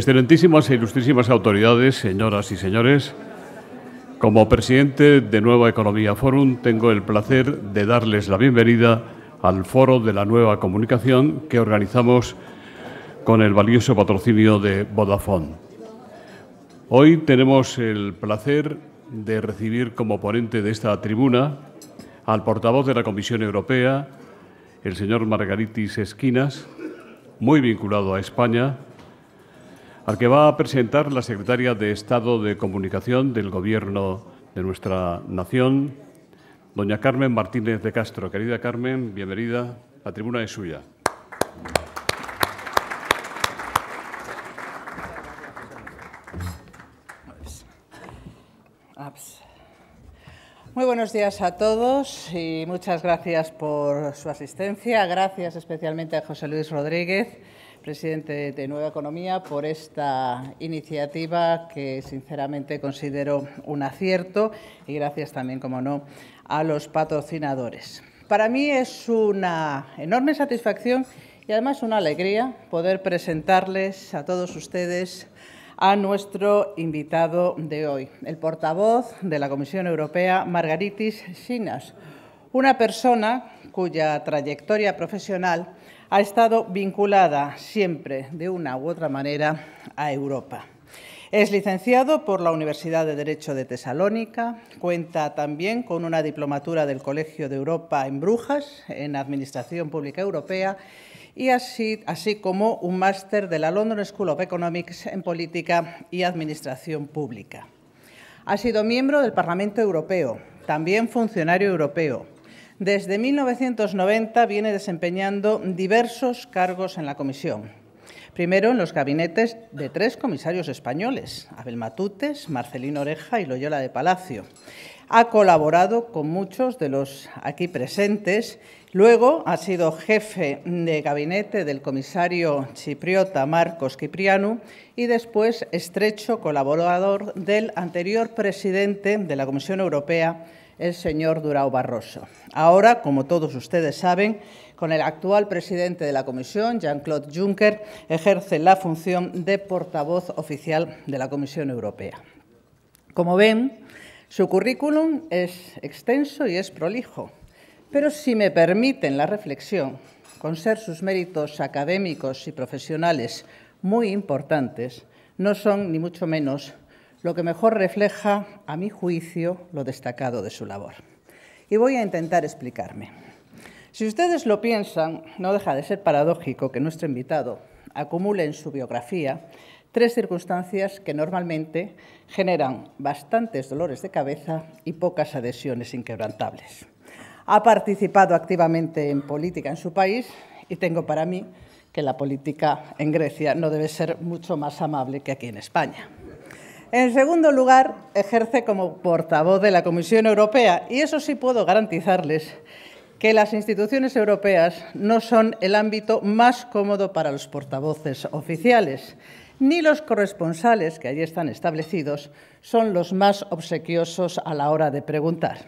Excelentísimas e ilustrísimas autoridades, señoras y señores, como presidente de Nueva Economía Forum tengo el placer de darles la bienvenida al Foro de la Nueva Comunicación que organizamos con el valioso patrocinio de Vodafone. Hoy tenemos el placer de recibir como ponente de esta tribuna al portavoz de la Comisión Europea, el señor Margaritis Esquinas, muy vinculado a España, al que va a presentar la secretaria de Estado de Comunicación del Gobierno de nuestra nación, doña Carmen Martínez de Castro. Querida Carmen, bienvenida. La tribuna de suya. Muy buenos días a todos y muchas gracias por su asistencia. Gracias especialmente a José Luis Rodríguez presidente de Nueva Economía, por esta iniciativa que sinceramente considero un acierto y gracias también, como no, a los patrocinadores. Para mí es una enorme satisfacción y además una alegría poder presentarles a todos ustedes a nuestro invitado de hoy, el portavoz de la Comisión Europea, Margaritis Sinas, una persona cuya trayectoria profesional ha estado vinculada siempre, de una u otra manera, a Europa. Es licenciado por la Universidad de Derecho de Tesalónica, cuenta también con una diplomatura del Colegio de Europa en Brujas, en Administración Pública Europea, y así, así como un máster de la London School of Economics en Política y Administración Pública. Ha sido miembro del Parlamento Europeo, también funcionario europeo, desde 1990 viene desempeñando diversos cargos en la Comisión. Primero en los gabinetes de tres comisarios españoles, Abel Matutes, Marcelino Oreja y Loyola de Palacio. Ha colaborado con muchos de los aquí presentes. Luego ha sido jefe de gabinete del comisario chipriota Marcos Cipriano y después estrecho colaborador del anterior presidente de la Comisión Europea, el señor Durao Barroso. Ahora, como todos ustedes saben, con el actual presidente de la Comisión, Jean-Claude Juncker, ejerce la función de portavoz oficial de la Comisión Europea. Como ven, su currículum es extenso y es prolijo, pero si me permiten la reflexión, con ser sus méritos académicos y profesionales muy importantes, no son ni mucho menos lo que mejor refleja, a mi juicio, lo destacado de su labor. Y voy a intentar explicarme. Si ustedes lo piensan, no deja de ser paradójico que nuestro invitado acumule en su biografía tres circunstancias que normalmente generan bastantes dolores de cabeza y pocas adhesiones inquebrantables. Ha participado activamente en política en su país y tengo para mí que la política en Grecia no debe ser mucho más amable que aquí en España. En segundo lugar, ejerce como portavoz de la Comisión Europea y eso sí puedo garantizarles que las instituciones europeas no son el ámbito más cómodo para los portavoces oficiales, ni los corresponsales que allí están establecidos son los más obsequiosos a la hora de preguntar.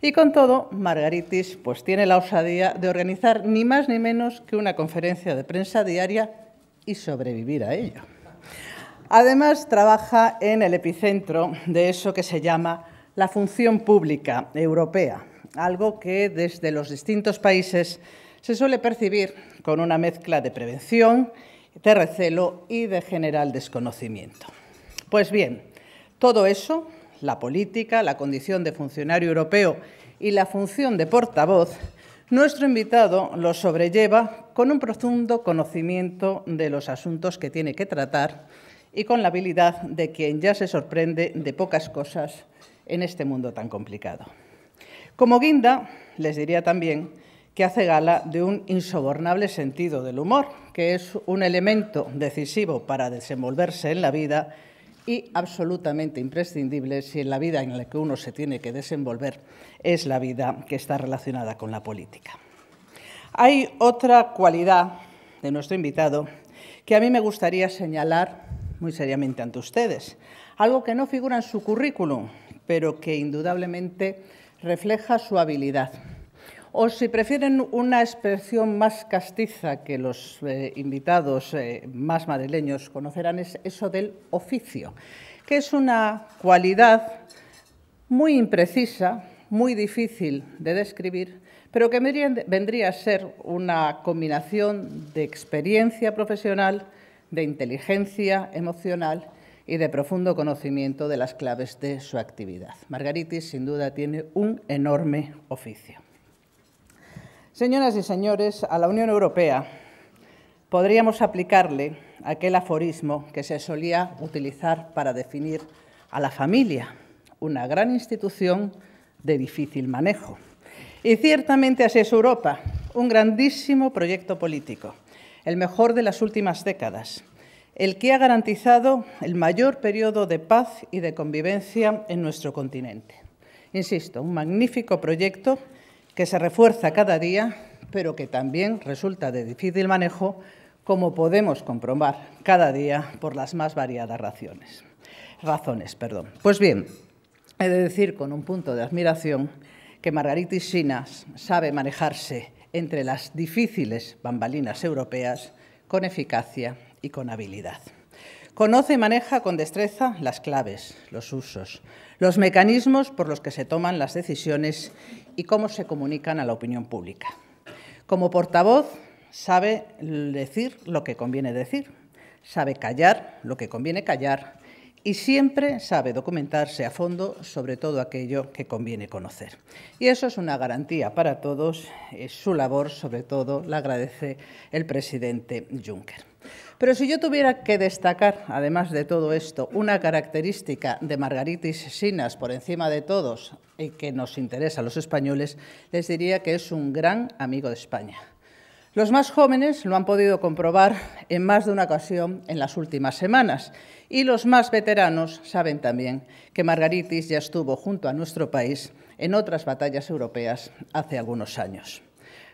Y con todo, Margaritis pues, tiene la osadía de organizar ni más ni menos que una conferencia de prensa diaria y sobrevivir a ello. Además, trabaja en el epicentro de eso que se llama la función pública europea, algo que desde los distintos países se suele percibir con una mezcla de prevención, de recelo y de general desconocimiento. Pues bien, todo eso, la política, la condición de funcionario europeo y la función de portavoz, nuestro invitado lo sobrelleva con un profundo conocimiento de los asuntos que tiene que tratar y con la habilidad de quien ya se sorprende de pocas cosas en este mundo tan complicado. Como guinda, les diría también que hace gala de un insobornable sentido del humor, que es un elemento decisivo para desenvolverse en la vida y absolutamente imprescindible si en la vida en la que uno se tiene que desenvolver es la vida que está relacionada con la política. Hay otra cualidad de nuestro invitado que a mí me gustaría señalar muy seriamente ante ustedes. Algo que no figura en su currículum, pero que indudablemente refleja su habilidad. O si prefieren una expresión más castiza que los eh, invitados eh, más madrileños conocerán, es eso del oficio, que es una cualidad muy imprecisa, muy difícil de describir, pero que vendría a ser una combinación de experiencia profesional, de inteligencia emocional y de profundo conocimiento de las claves de su actividad. Margaritis, sin duda, tiene un enorme oficio. Señoras y señores, a la Unión Europea podríamos aplicarle aquel aforismo que se solía utilizar para definir a la familia, una gran institución de difícil manejo. Y ciertamente así es Europa, un grandísimo proyecto político el mejor de las últimas décadas, el que ha garantizado el mayor periodo de paz y de convivencia en nuestro continente. Insisto, un magnífico proyecto que se refuerza cada día, pero que también resulta de difícil manejo, como podemos comprobar cada día por las más variadas razones. razones perdón. Pues bien, he de decir con un punto de admiración que Margarita Sinas sabe manejarse entre las difíciles bambalinas europeas con eficacia y con habilidad. Conoce y maneja con destreza las claves, los usos, los mecanismos por los que se toman las decisiones y cómo se comunican a la opinión pública. Como portavoz, sabe decir lo que conviene decir, sabe callar lo que conviene callar y siempre sabe documentarse a fondo sobre todo aquello que conviene conocer. Y eso es una garantía para todos, su labor sobre todo la agradece el presidente Juncker. Pero si yo tuviera que destacar, además de todo esto, una característica de Margaritis Sinas por encima de todos y que nos interesa a los españoles, les diría que es un gran amigo de España. Los más jóvenes lo han podido comprobar en más de una ocasión en las últimas semanas y los más veteranos saben también que Margaritis ya estuvo junto a nuestro país en otras batallas europeas hace algunos años.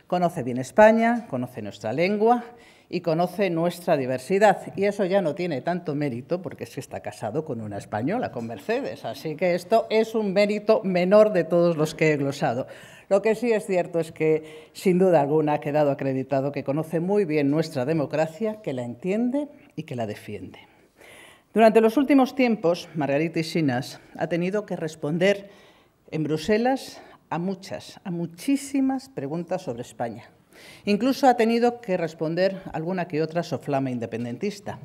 Conoce bien España, conoce nuestra lengua y conoce nuestra diversidad. Y eso ya no tiene tanto mérito porque se está casado con una española, con Mercedes. Así que esto es un mérito menor de todos los que he glosado. Lo que sí es cierto es que, sin duda alguna, ha quedado acreditado que conoce muy bien nuestra democracia, que la entiende y que la defiende. Durante los últimos tiempos, Margarita Isinas ha tenido que responder en Bruselas a muchas, a muchísimas preguntas sobre España. Incluso ha tenido que responder alguna que otra soflama independentista.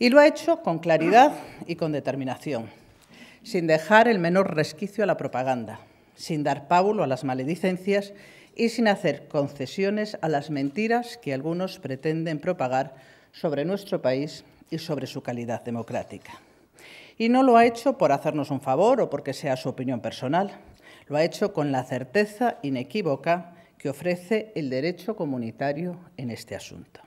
Y lo ha hecho con claridad y con determinación, sin dejar el menor resquicio a la propaganda sin dar pábulo a las maledicencias y sin hacer concesiones a las mentiras que algunos pretenden propagar sobre nuestro país y sobre su calidad democrática. Y no lo ha hecho por hacernos un favor o porque sea su opinión personal, lo ha hecho con la certeza inequívoca que ofrece el derecho comunitario en este asunto.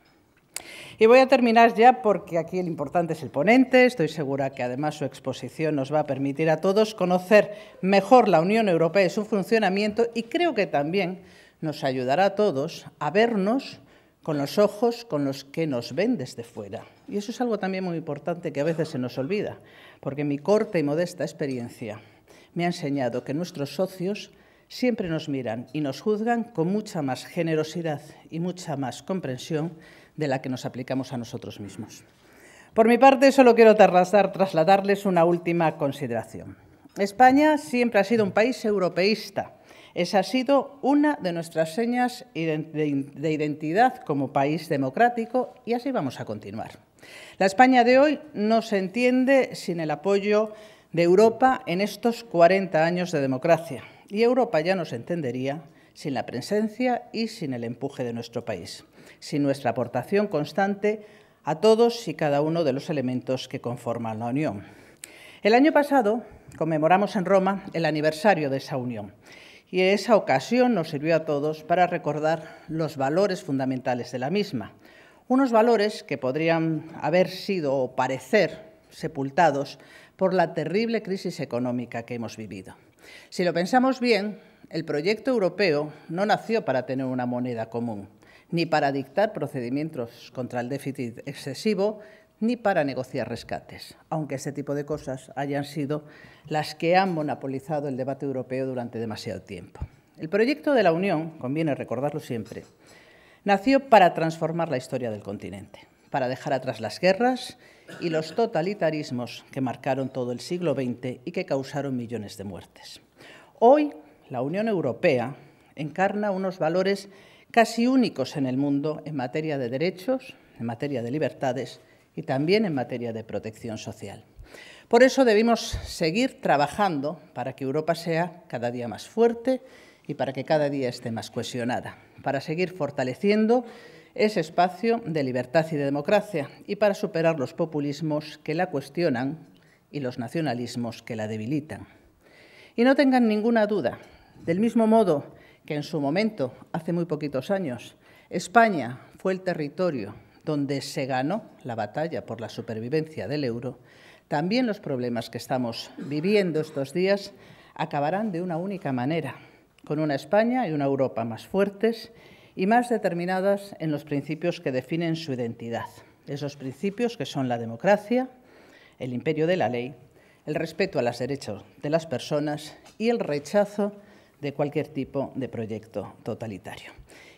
Y voy a terminar ya porque aquí el importante es el ponente. Estoy segura que además su exposición nos va a permitir a todos conocer mejor la Unión Europea y su funcionamiento y creo que también nos ayudará a todos a vernos con los ojos con los que nos ven desde fuera. Y eso es algo también muy importante que a veces se nos olvida, porque mi corta y modesta experiencia me ha enseñado que nuestros socios siempre nos miran y nos juzgan con mucha más generosidad y mucha más comprensión de la que nos aplicamos a nosotros mismos. Por mi parte, solo quiero trasladarles una última consideración. España siempre ha sido un país europeísta. Esa ha sido una de nuestras señas de identidad como país democrático y así vamos a continuar. La España de hoy no se entiende sin el apoyo de Europa en estos 40 años de democracia y Europa ya no se entendería sin la presencia y sin el empuje de nuestro país sin nuestra aportación constante a todos y cada uno de los elementos que conforman la Unión. El año pasado conmemoramos en Roma el aniversario de esa Unión y esa ocasión nos sirvió a todos para recordar los valores fundamentales de la misma, unos valores que podrían haber sido o parecer sepultados por la terrible crisis económica que hemos vivido. Si lo pensamos bien, el proyecto europeo no nació para tener una moneda común, ni para dictar procedimientos contra el déficit excesivo, ni para negociar rescates, aunque este tipo de cosas hayan sido las que han monopolizado el debate europeo durante demasiado tiempo. El proyecto de la Unión, conviene recordarlo siempre, nació para transformar la historia del continente, para dejar atrás las guerras y los totalitarismos que marcaron todo el siglo XX y que causaron millones de muertes. Hoy, la Unión Europea encarna unos valores casi únicos en el mundo en materia de derechos, en materia de libertades y también en materia de protección social. Por eso debemos seguir trabajando para que Europa sea cada día más fuerte y para que cada día esté más cohesionada, para seguir fortaleciendo ese espacio de libertad y de democracia y para superar los populismos que la cuestionan y los nacionalismos que la debilitan. Y no tengan ninguna duda, del mismo modo que en su momento, hace muy poquitos años, España fue el territorio donde se ganó la batalla por la supervivencia del euro, también los problemas que estamos viviendo estos días acabarán de una única manera, con una España y una Europa más fuertes y más determinadas en los principios que definen su identidad. Esos principios que son la democracia, el imperio de la ley, el respeto a los derechos de las personas y el rechazo de cualquier tipo de proyecto totalitario.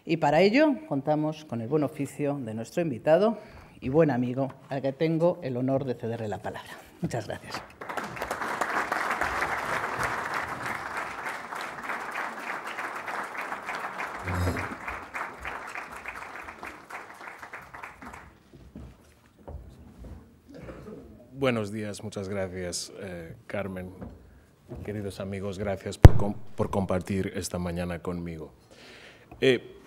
Y para ello contamos con el buen oficio de nuestro invitado y buen amigo, al que tengo el honor de cederle la palabra. Muchas gracias. Buenos días, muchas gracias, eh, Carmen. Queridos amigos, gracias por, compartir esta mañana conmigo. Eh,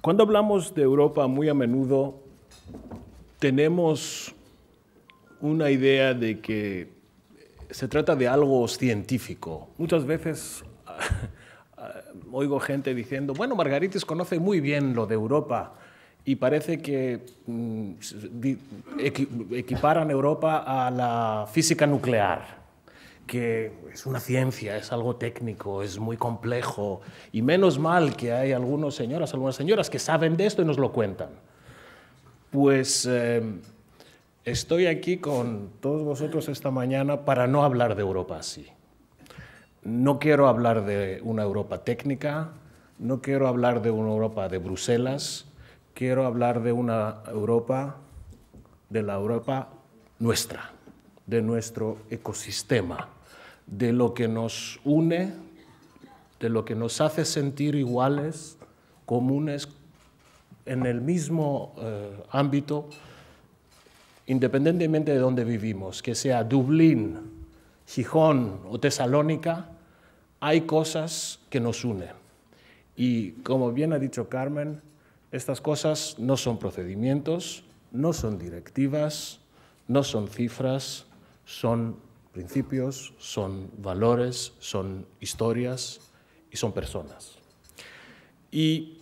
cuando hablamos de Europa, muy a menudo tenemos una idea de que se trata de algo científico. Muchas veces oigo gente diciendo, bueno, Margaritis conoce muy bien lo de Europa y parece que mm, equiparan Europa a la física nuclear que es una ciencia, es algo técnico, es muy complejo. Y menos mal que hay algunos señoras, algunas señoras que saben de esto y nos lo cuentan. Pues eh, estoy aquí con todos vosotros esta mañana para no hablar de Europa así. No quiero hablar de una Europa técnica, no quiero hablar de una Europa de Bruselas, quiero hablar de una Europa, de la Europa nuestra, de nuestro ecosistema de lo que nos une, de lo que nos hace sentir iguales, comunes, en el mismo eh, ámbito, independientemente de dónde vivimos, que sea Dublín, Gijón o Tesalónica, hay cosas que nos unen. Y como bien ha dicho Carmen, estas cosas no son procedimientos, no son directivas, no son cifras, son principios, son valores, son historias y son personas. Y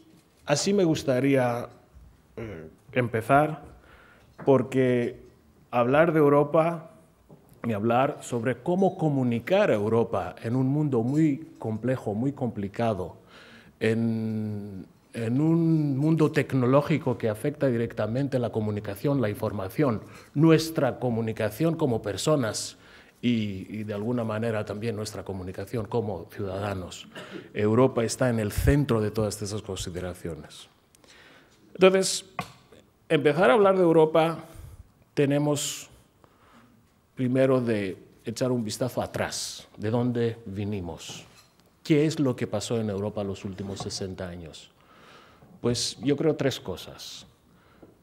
así me gustaría eh, empezar porque hablar de Europa y hablar sobre cómo comunicar a Europa en un mundo muy complejo, muy complicado, en un mundo tecnológico que afecta directamente la comunicación, la información, nuestra comunicación como personas y, de alguna manera también nuestra comunicación como ciudadanos. Europa está en el centro de todas esas consideraciones. Entonces, empezar a hablar de Europa, tenemos primero de echar un vistazo atrás, de dónde vinimos, qué es lo que pasó en Europa los últimos 60 años. Pues yo creo tres cosas.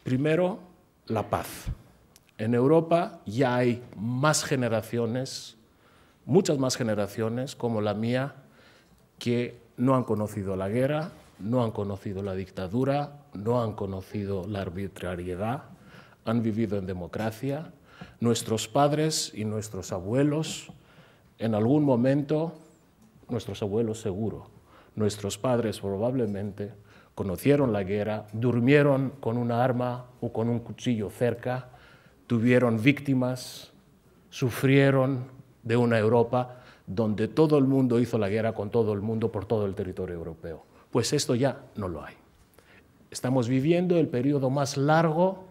Primero, la paz. En Europa ya hay más generaciones, muchas más generaciones como la mía, que no han conocido la guerra, no han conocido la dictadura, no han conocido la arbitrariedad, han vivido en democracia. Nuestros padres y nuestros abuelos, en algún momento, nuestros abuelos seguro, nuestros padres probablemente, conocieron la guerra, durmieron con una arma o con un cuchillo cerca tuvieron víctimas, sufrieron de una Europa donde todo el mundo hizo la guerra con todo el mundo por todo el territorio europeo. Pues esto ya no lo hay. Estamos viviendo el periodo más largo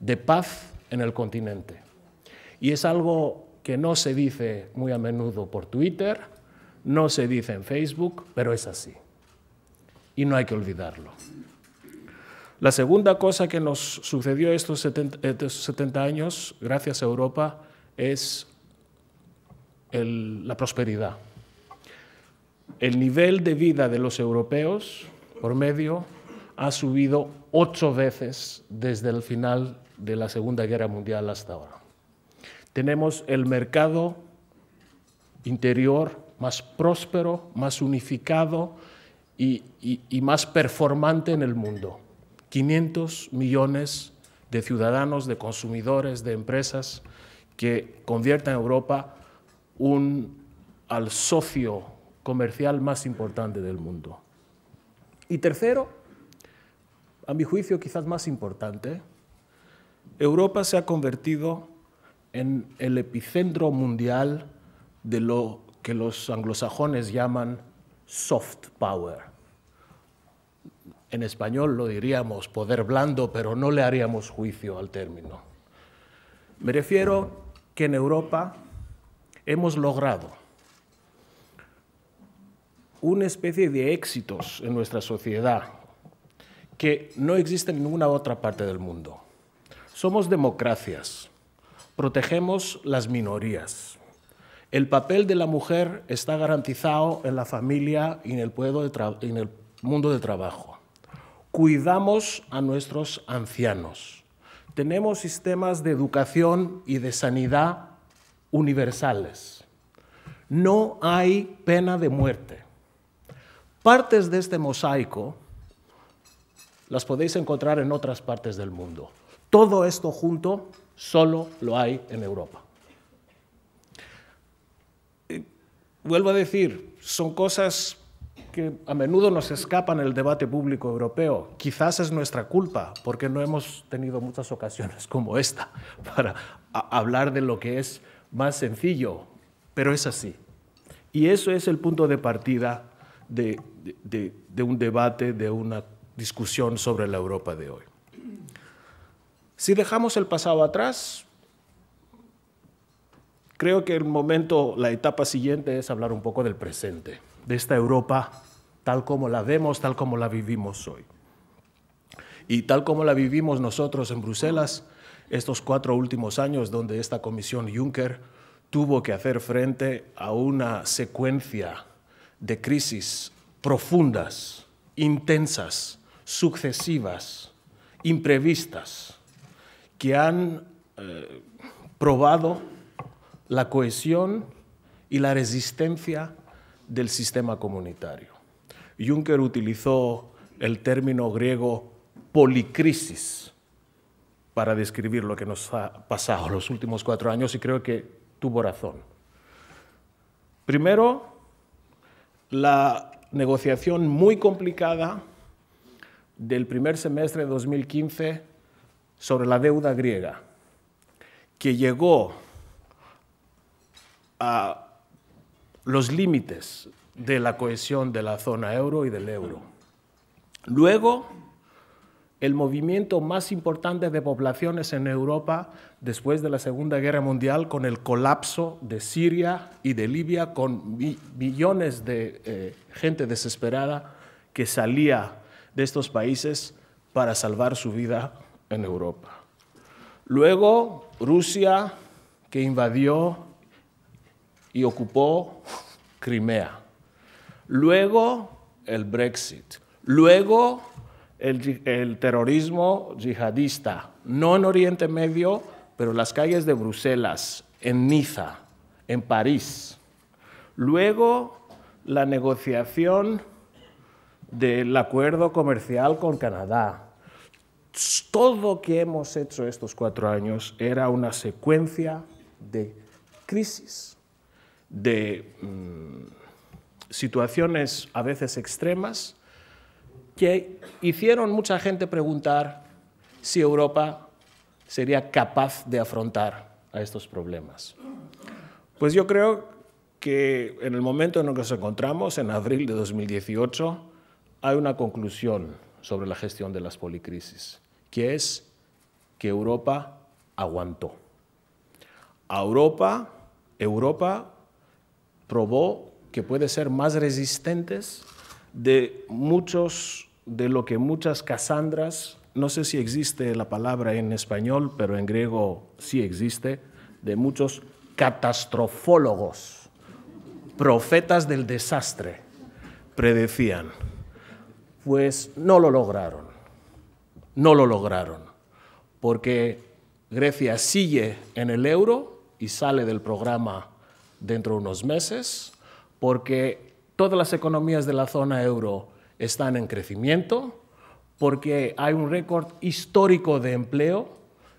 de paz en el continente. Y es algo que no se dice muy a menudo por Twitter, no se dice en Facebook, pero es así. Y no hay que olvidarlo. La segunda cosa que nos sucedió estos 70, años, gracias a Europa, es la prosperidad. El nivel de vida de los europeos, por medio, ha subido ocho veces desde el final de la Segunda Guerra Mundial hasta ahora. Tenemos el mercado interior más próspero, más unificado y más performante en el mundo. 500 millones de ciudadanos, de consumidores, de empresas que conviertan a Europa un, al socio comercial más importante del mundo. Y tercero, a mi juicio quizás más importante, Europa se ha convertido en el epicentro mundial de lo que los anglosajones llaman soft power, en español lo diríamos poder blando, pero no le haríamos juicio al término. Me refiero que en Europa hemos logrado una especie de éxitos en nuestra sociedad que no existe en ninguna otra parte del mundo. Somos democracias, protegemos las minorías. El papel de la mujer está garantizado en la familia y en el, en el mundo de trabajo cuidamos a nuestros ancianos. Tenemos sistemas de educación y de sanidad universales. No hay pena de muerte. Partes de este mosaico las podéis encontrar en otras partes del mundo. Todo esto junto solo lo hay en Europa. Eh, vuelvo a decir, son cosas a menudo nos escapan el debate público europeo. Quizás es nuestra culpa, porque no hemos tenido muchas ocasiones como esta para hablar de lo que es más sencillo, pero es así. Y eso es el punto de partida de, de un debate, de una discusión sobre la Europa de hoy. Si dejamos el pasado atrás, creo que el momento, la etapa siguiente es hablar un poco del presente, de esta Europa tal como la vemos, tal como la vivimos hoy. Y tal como la vivimos nosotros en Bruselas, estos cuatro últimos años donde esta comisión Juncker tuvo que hacer frente a una secuencia de crisis profundas, intensas, sucesivas, imprevistas, que han eh, probado la cohesión y la resistencia del sistema comunitario. Juncker utilizó el término griego policrisis para describir lo que nos ha pasado los últimos cuatro años y creo que tuvo razón. Primero, la negociación muy complicada del primer semestre de 2015 sobre la deuda griega, que llegó a los límites de la cohesión de la zona euro y del euro. Luego, el movimiento más importante de poblaciones en Europa después de la Segunda Guerra Mundial con el colapso de Siria y de Libia, con millones de eh, gente desesperada que salía de estos países para salvar su vida en Europa. Luego, Rusia, que invadió y ocupó Crimea. Luego el Brexit. Luego el, terrorismo yihadista, no en Oriente Medio, pero en las calles de Bruselas, en Niza, en París. Luego la negociación del acuerdo comercial con Canadá. Todo lo que hemos hecho estos cuatro años era una secuencia de crisis, de... Mm, situaciones a veces extremas que hicieron mucha gente preguntar si Europa sería capaz de afrontar a estos problemas. Pues yo creo que en el momento en el que nos encontramos, en abril de 2018, hay una conclusión sobre la gestión de las policrisis, que es que Europa aguantó. Europa, Europa probó que puede ser más resistentes de muchos, de lo que muchas Casandras, no sé si existe la palabra en español, pero en griego sí existe, de muchos catastrofólogos, profetas del desastre, predecían. Pues no lo lograron, no lo lograron, porque Grecia sigue en el euro y sale del programa dentro de unos meses, porque todas las economías de la zona euro están en crecimiento, porque hay un récord histórico de empleo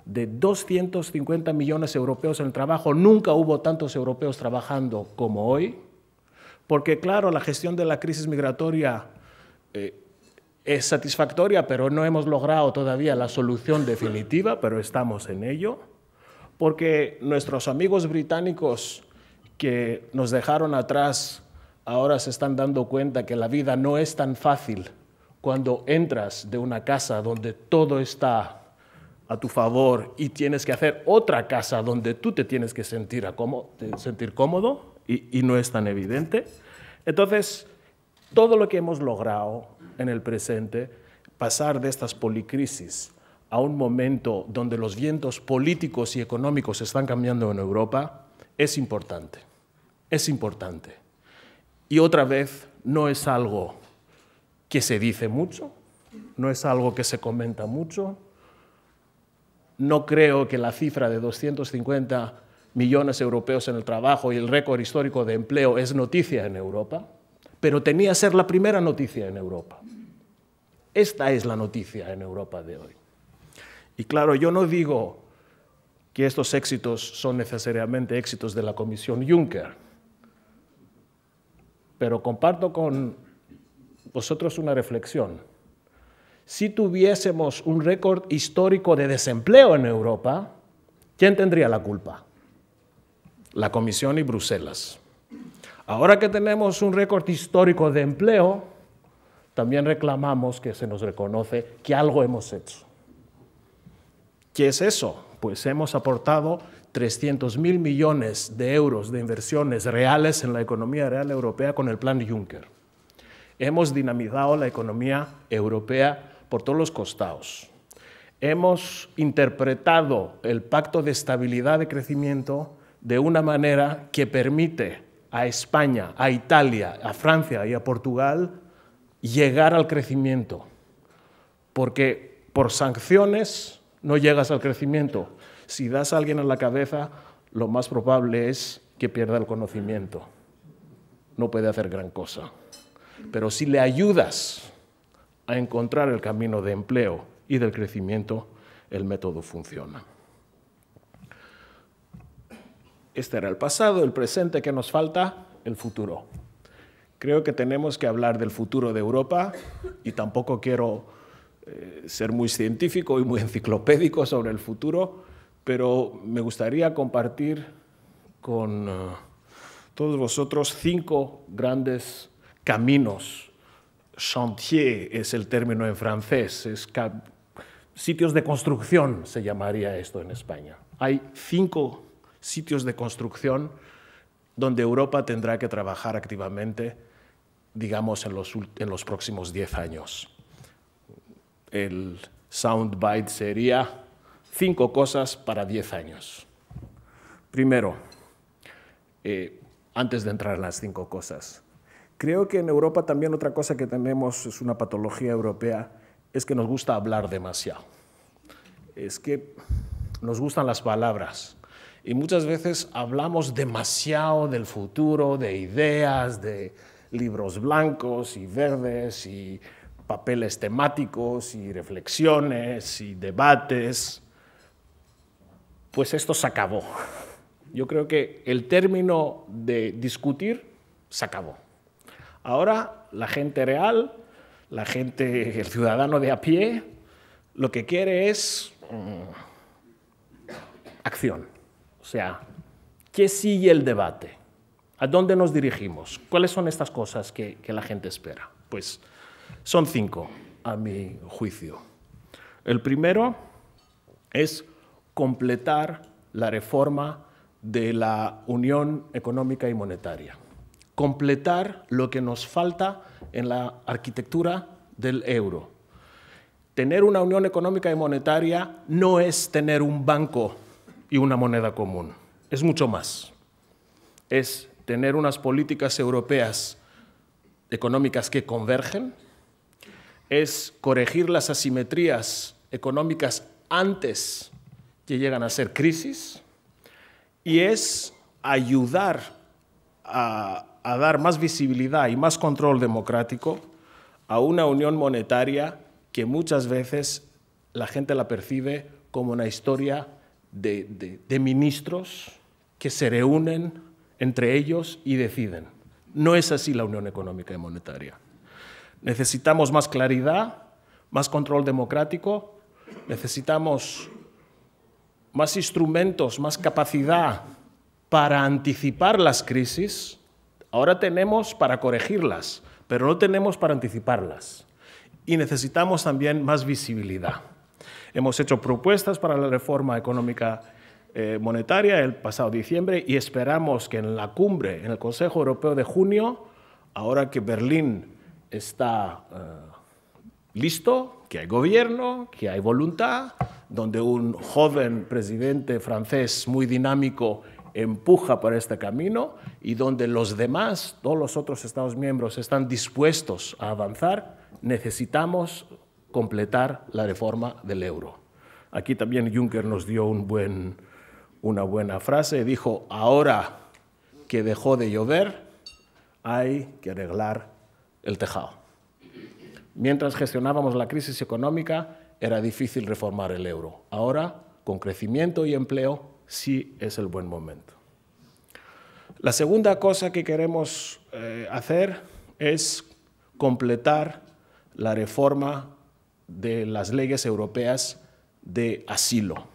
de 250 millones de europeos en el trabajo. Nunca hubo tantos europeos trabajando como hoy, porque claro, la gestión de la crisis migratoria eh, es satisfactoria, pero no hemos logrado todavía la solución definitiva, pero estamos en ello, porque nuestros amigos británicos que nos dejaron atrás ahora se están dando cuenta que la vida no es tan fácil cuando entras de una casa donde todo está a tu favor y tienes que hacer otra casa donde tú te tienes que sentir, cómodo, sentir cómodo y, y no es tan evidente. Entonces, todo lo que hemos logrado en el presente, pasar de estas policrisis a un momento donde los vientos políticos y económicos están cambiando en Europa, es importante es importante. Y otra vez, no es algo que se dice mucho, no es algo que se comenta mucho. No creo que la cifra de 250 millones de europeos en el trabajo y el récord histórico de empleo es noticia en Europa, pero tenía que ser la primera noticia en Europa. Esta es la noticia en Europa de hoy. Y claro, yo no digo que estos éxitos son necesariamente éxitos de la Comisión Juncker, pero comparto con vosotros una reflexión. Si tuviésemos un récord histórico de desempleo en Europa, ¿quién tendría la culpa? La Comisión y Bruselas. Ahora que tenemos un récord histórico de empleo, también reclamamos que se nos reconoce que algo hemos hecho. ¿Qué es eso? Pues hemos aportado 300 mil millones de euros de inversiones reales en la economía real europea con el plan Juncker. Hemos dinamizado la economía europea por todos los costados. Hemos interpretado el pacto de estabilidad y crecimiento de una manera que permite a España, a Italia, a Francia y a Portugal llegar al crecimiento. Porque por sanciones no llegas al crecimiento, si das a alguien en la cabeza, lo más probable es que pierda el conocimiento. No puede hacer gran cosa. Pero si le ayudas a encontrar el camino de empleo y del crecimiento, el método funciona. Este era el pasado, el presente que nos falta, el futuro. Creo que tenemos que hablar del futuro de Europa y tampoco quiero eh, ser muy científico y muy enciclopédico sobre el futuro, pero me gustaría compartir con eh, todos vosotros cinco grandes caminos. Chantier es el término en francés, es sitios de construcción se llamaría esto en España. Hay cinco sitios de construcción donde Europa tendrá que trabajar activamente, digamos, en los, próximos diez años. El soundbite sería cinco cosas para diez años. Primero, eh, antes de entrar en las cinco cosas, creo que en Europa también otra cosa que tenemos es una patología europea, es que nos gusta hablar demasiado. Es que nos gustan las palabras. Y muchas veces hablamos demasiado del futuro, de ideas, de libros blancos y verdes y papeles temáticos y reflexiones y debates pues esto se acabó. Yo creo que el término de discutir se acabó. Ahora la gente real, la gente, el ciudadano de a pie, lo que quiere es mm, acción. O sea, ¿qué sigue el debate? ¿A dónde nos dirigimos? ¿Cuáles son estas cosas que, que la gente espera? Pues son cinco, a mi juicio. El primero es completar la reforma de la Unión Económica y Monetaria, completar lo que nos falta en la arquitectura del euro. Tener una Unión Económica y Monetaria no es tener un banco y una moneda común, es mucho más. Es tener unas políticas europeas económicas que convergen, es corregir las asimetrías económicas antes que llegan a ser crisis, y es ayudar a, dar más visibilidad y más control democrático a una unión monetaria que muchas veces la gente la percibe como una historia de, de, ministros que se reúnen entre ellos y deciden. No es así la Unión Económica y Monetaria. Necesitamos más claridad, más control democrático, necesitamos más instrumentos, más capacidad para anticipar las crisis, ahora tenemos para corregirlas, pero no tenemos para anticiparlas. Y necesitamos también más visibilidad. Hemos hecho propuestas para la reforma económica eh, monetaria el pasado diciembre y esperamos que en la cumbre, en el Consejo Europeo de junio, ahora que Berlín está... Eh, listo, que hay gobierno, que hay voluntad, donde un joven presidente francés muy dinámico empuja por este camino y donde los demás, todos los otros Estados miembros están dispuestos a avanzar, necesitamos completar la reforma del euro. Aquí también Juncker nos dio una buena frase, dijo, ahora que dejó de llover, hay que arreglar el tejado. Mientras gestionábamos la crisis económica, era difícil reformar el euro. Ahora, con crecimiento y empleo, sí es el buen momento. La segunda cosa que queremos eh, hacer es completar la reforma de las leyes europeas de asilo.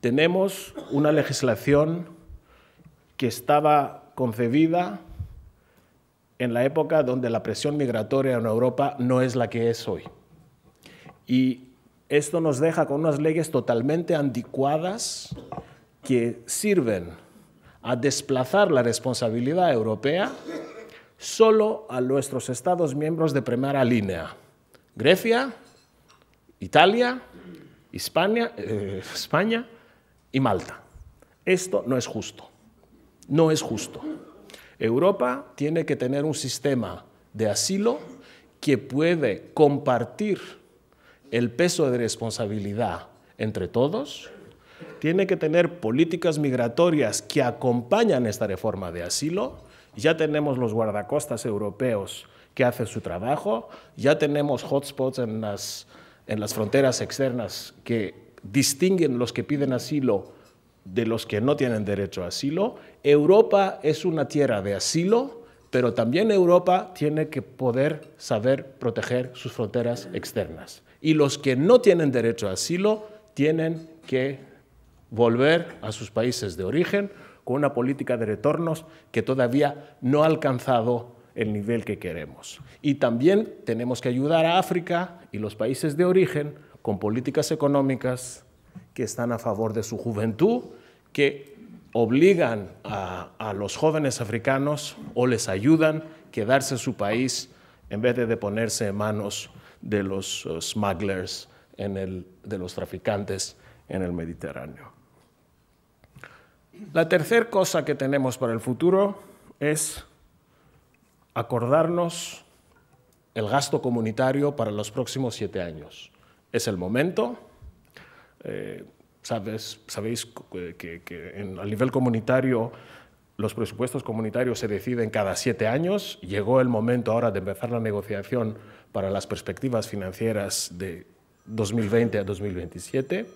Tenemos una legislación que estaba concebida en la época donde la presión migratoria en Europa no es la que es hoy. Y esto nos deja con unas leyes totalmente anticuadas que sirven a desplazar la responsabilidad europea solo a nuestros Estados miembros de primera línea. Grecia, Italia, España, eh, España y Malta. Esto no es justo. No es justo. Europa tiene que tener un sistema de asilo que puede compartir el peso de responsabilidad entre todos, tiene que tener políticas migratorias que acompañan esta reforma de asilo, ya tenemos los guardacostas europeos que hacen su trabajo, ya tenemos hotspots en las, fronteras externas que distinguen los que piden asilo de los que no tienen derecho a asilo. Europa es una tierra de asilo, pero también Europa tiene que poder saber proteger sus fronteras externas. Y los que no tienen derecho a asilo tienen que volver a sus países de origen con una política de retornos que todavía no ha alcanzado el nivel que queremos. Y también tenemos que ayudar a África y los países de origen con políticas económicas, que están a favor de su juventud, que obligan a, los jóvenes africanos o les ayudan a quedarse en su país en vez de ponerse en manos de los eh, smugglers, de los traficantes en el Mediterráneo. La tercera cosa que tenemos para el futuro es acordarnos el gasto comunitario para los próximos siete años. Es el momento, eh, sabes, sabéis eh, que, a nivel comunitario los presupuestos comunitarios se deciden cada siete años. Llegó el momento ahora de empezar la negociación para las perspectivas financieras de 2020 a 2027.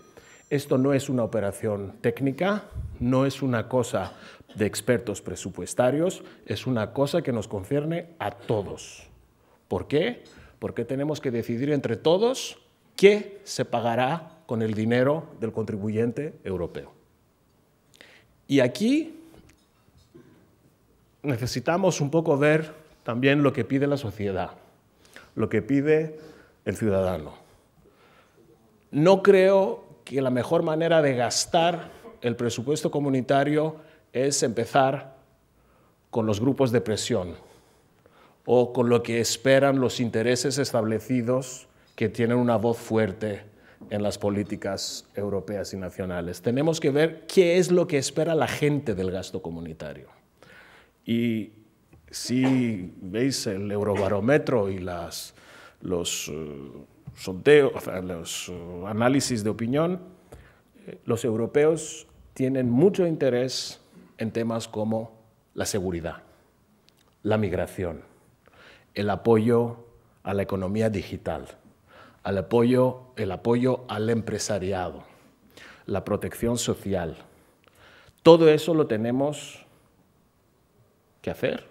Esto no es una operación técnica, no es una cosa de expertos presupuestarios, es una cosa que nos concierne a todos. ¿Por qué? Porque tenemos que decidir entre todos qué se pagará con el dinero del contribuyente europeo. Y aquí necesitamos un poco ver también lo que pide la sociedad, lo que pide el ciudadano. No creo que la mejor manera de gastar el presupuesto comunitario es empezar con los grupos de presión o con lo que esperan los intereses establecidos que tienen una voz fuerte en las políticas europeas y nacionales. Tenemos que ver qué es lo que espera la gente del gasto comunitario. Y si veis el eurobarómetro y las, los eh, los eh, análisis de opinión, eh, los europeos tienen mucho interés en temas como la seguridad, la migración, el apoyo a la economía digital, al apoyo, el apoyo al empresariado, la protección social. Todo eso lo tenemos que hacer.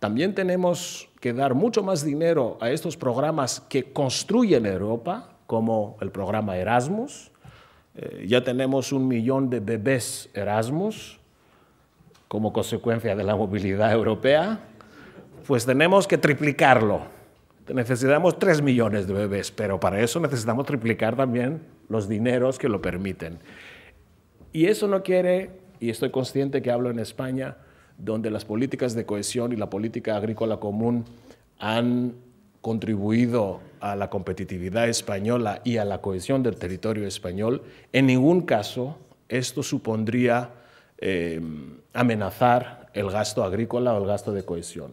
También tenemos que dar mucho más dinero a estos programas que construyen Europa, como el programa Erasmus. Eh, ya tenemos un millón de bebés Erasmus como consecuencia de la movilidad europea. Pues tenemos que triplicarlo necesitamos 3 millones de bebés, pero para eso necesitamos triplicar también los dineros que lo permiten. Y eso no quiere, y estoy consciente que hablo en España, donde las políticas de cohesión y la política agrícola común han contribuido a la competitividad española y a la cohesión del territorio español, en ningún caso esto supondría eh, amenazar el gasto agrícola o el gasto de cohesión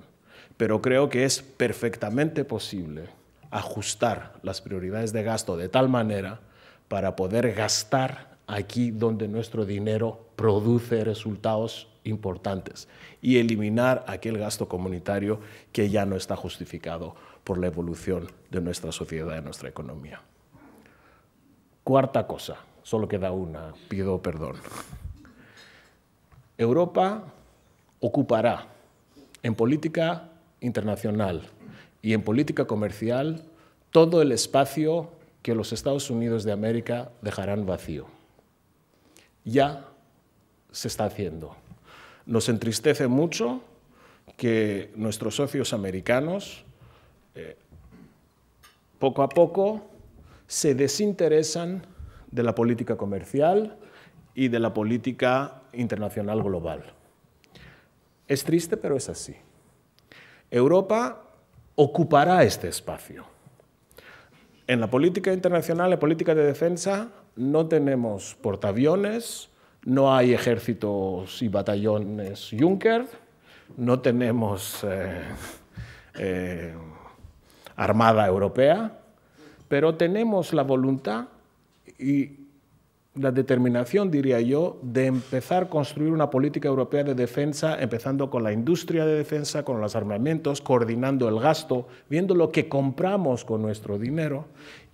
pero creo que es perfectamente posible ajustar las prioridades de gasto de tal manera para poder gastar aquí donde nuestro dinero produce resultados importantes y eliminar aquel gasto comunitario que ya no está justificado por la evolución de nuestra sociedad, de nuestra economía. Cuarta cosa, solo queda una, pido perdón. Europa ocupará en política internacional y en política comercial todo el espacio que los Estados Unidos de América dejarán vacío. Ya se está haciendo. Nos entristece mucho que nuestros socios americanos eh, poco a poco se desinteresan de la política comercial y de la política internacional global. Es triste, pero es así. Europa ocupará este espacio. En la política internacional, en política de defensa, no tenemos portaaviones, no hay ejércitos y batallones Juncker, no tenemos eh, eh, Armada Europea, pero tenemos la voluntad y la determinación, diría yo, de empezar a construir una política europea de defensa, empezando con la industria de defensa, con los armamentos, coordinando el gasto, viendo lo que compramos con nuestro dinero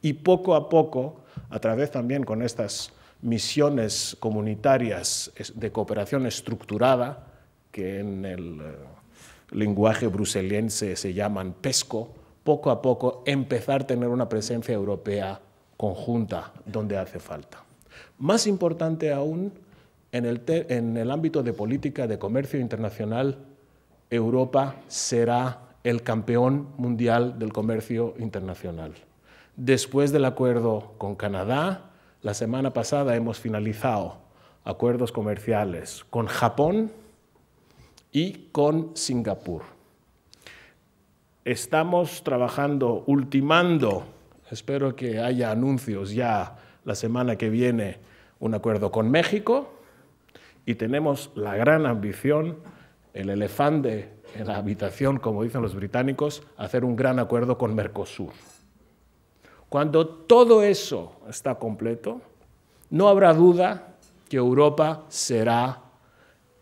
y poco a poco, a través también con estas misiones comunitarias de cooperación estructurada, que en el eh, lenguaje bruseliense se llaman PESCO, poco a poco empezar a tener una presencia europea conjunta donde hace falta. Más importante aún, en el, ámbito de política de comercio internacional, Europa será el campeón mundial del comercio internacional. Después del acuerdo con Canadá, la semana pasada hemos finalizado acuerdos comerciales con Japón y con Singapur. Estamos trabajando, ultimando, espero que haya anuncios ya la semana que viene, un acuerdo con México y tenemos la gran ambición, el elefante en la habitación, como dicen los británicos, hacer un gran acuerdo con Mercosur. Cuando todo eso está completo, no habrá duda que Europa será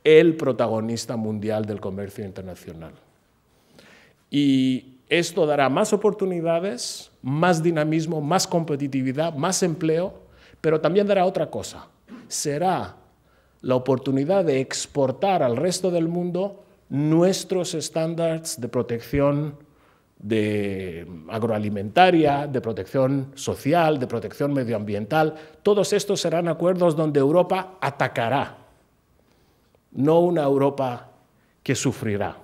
el protagonista mundial del comercio internacional. Y esto dará más oportunidades, más dinamismo, más competitividad, más empleo pero también dará otra cosa. Será la oportunidad de exportar al resto del mundo nuestros estándares de protección de agroalimentaria, de protección social, de protección medioambiental. Todos estos serán acuerdos donde Europa atacará, no una Europa que sufrirá.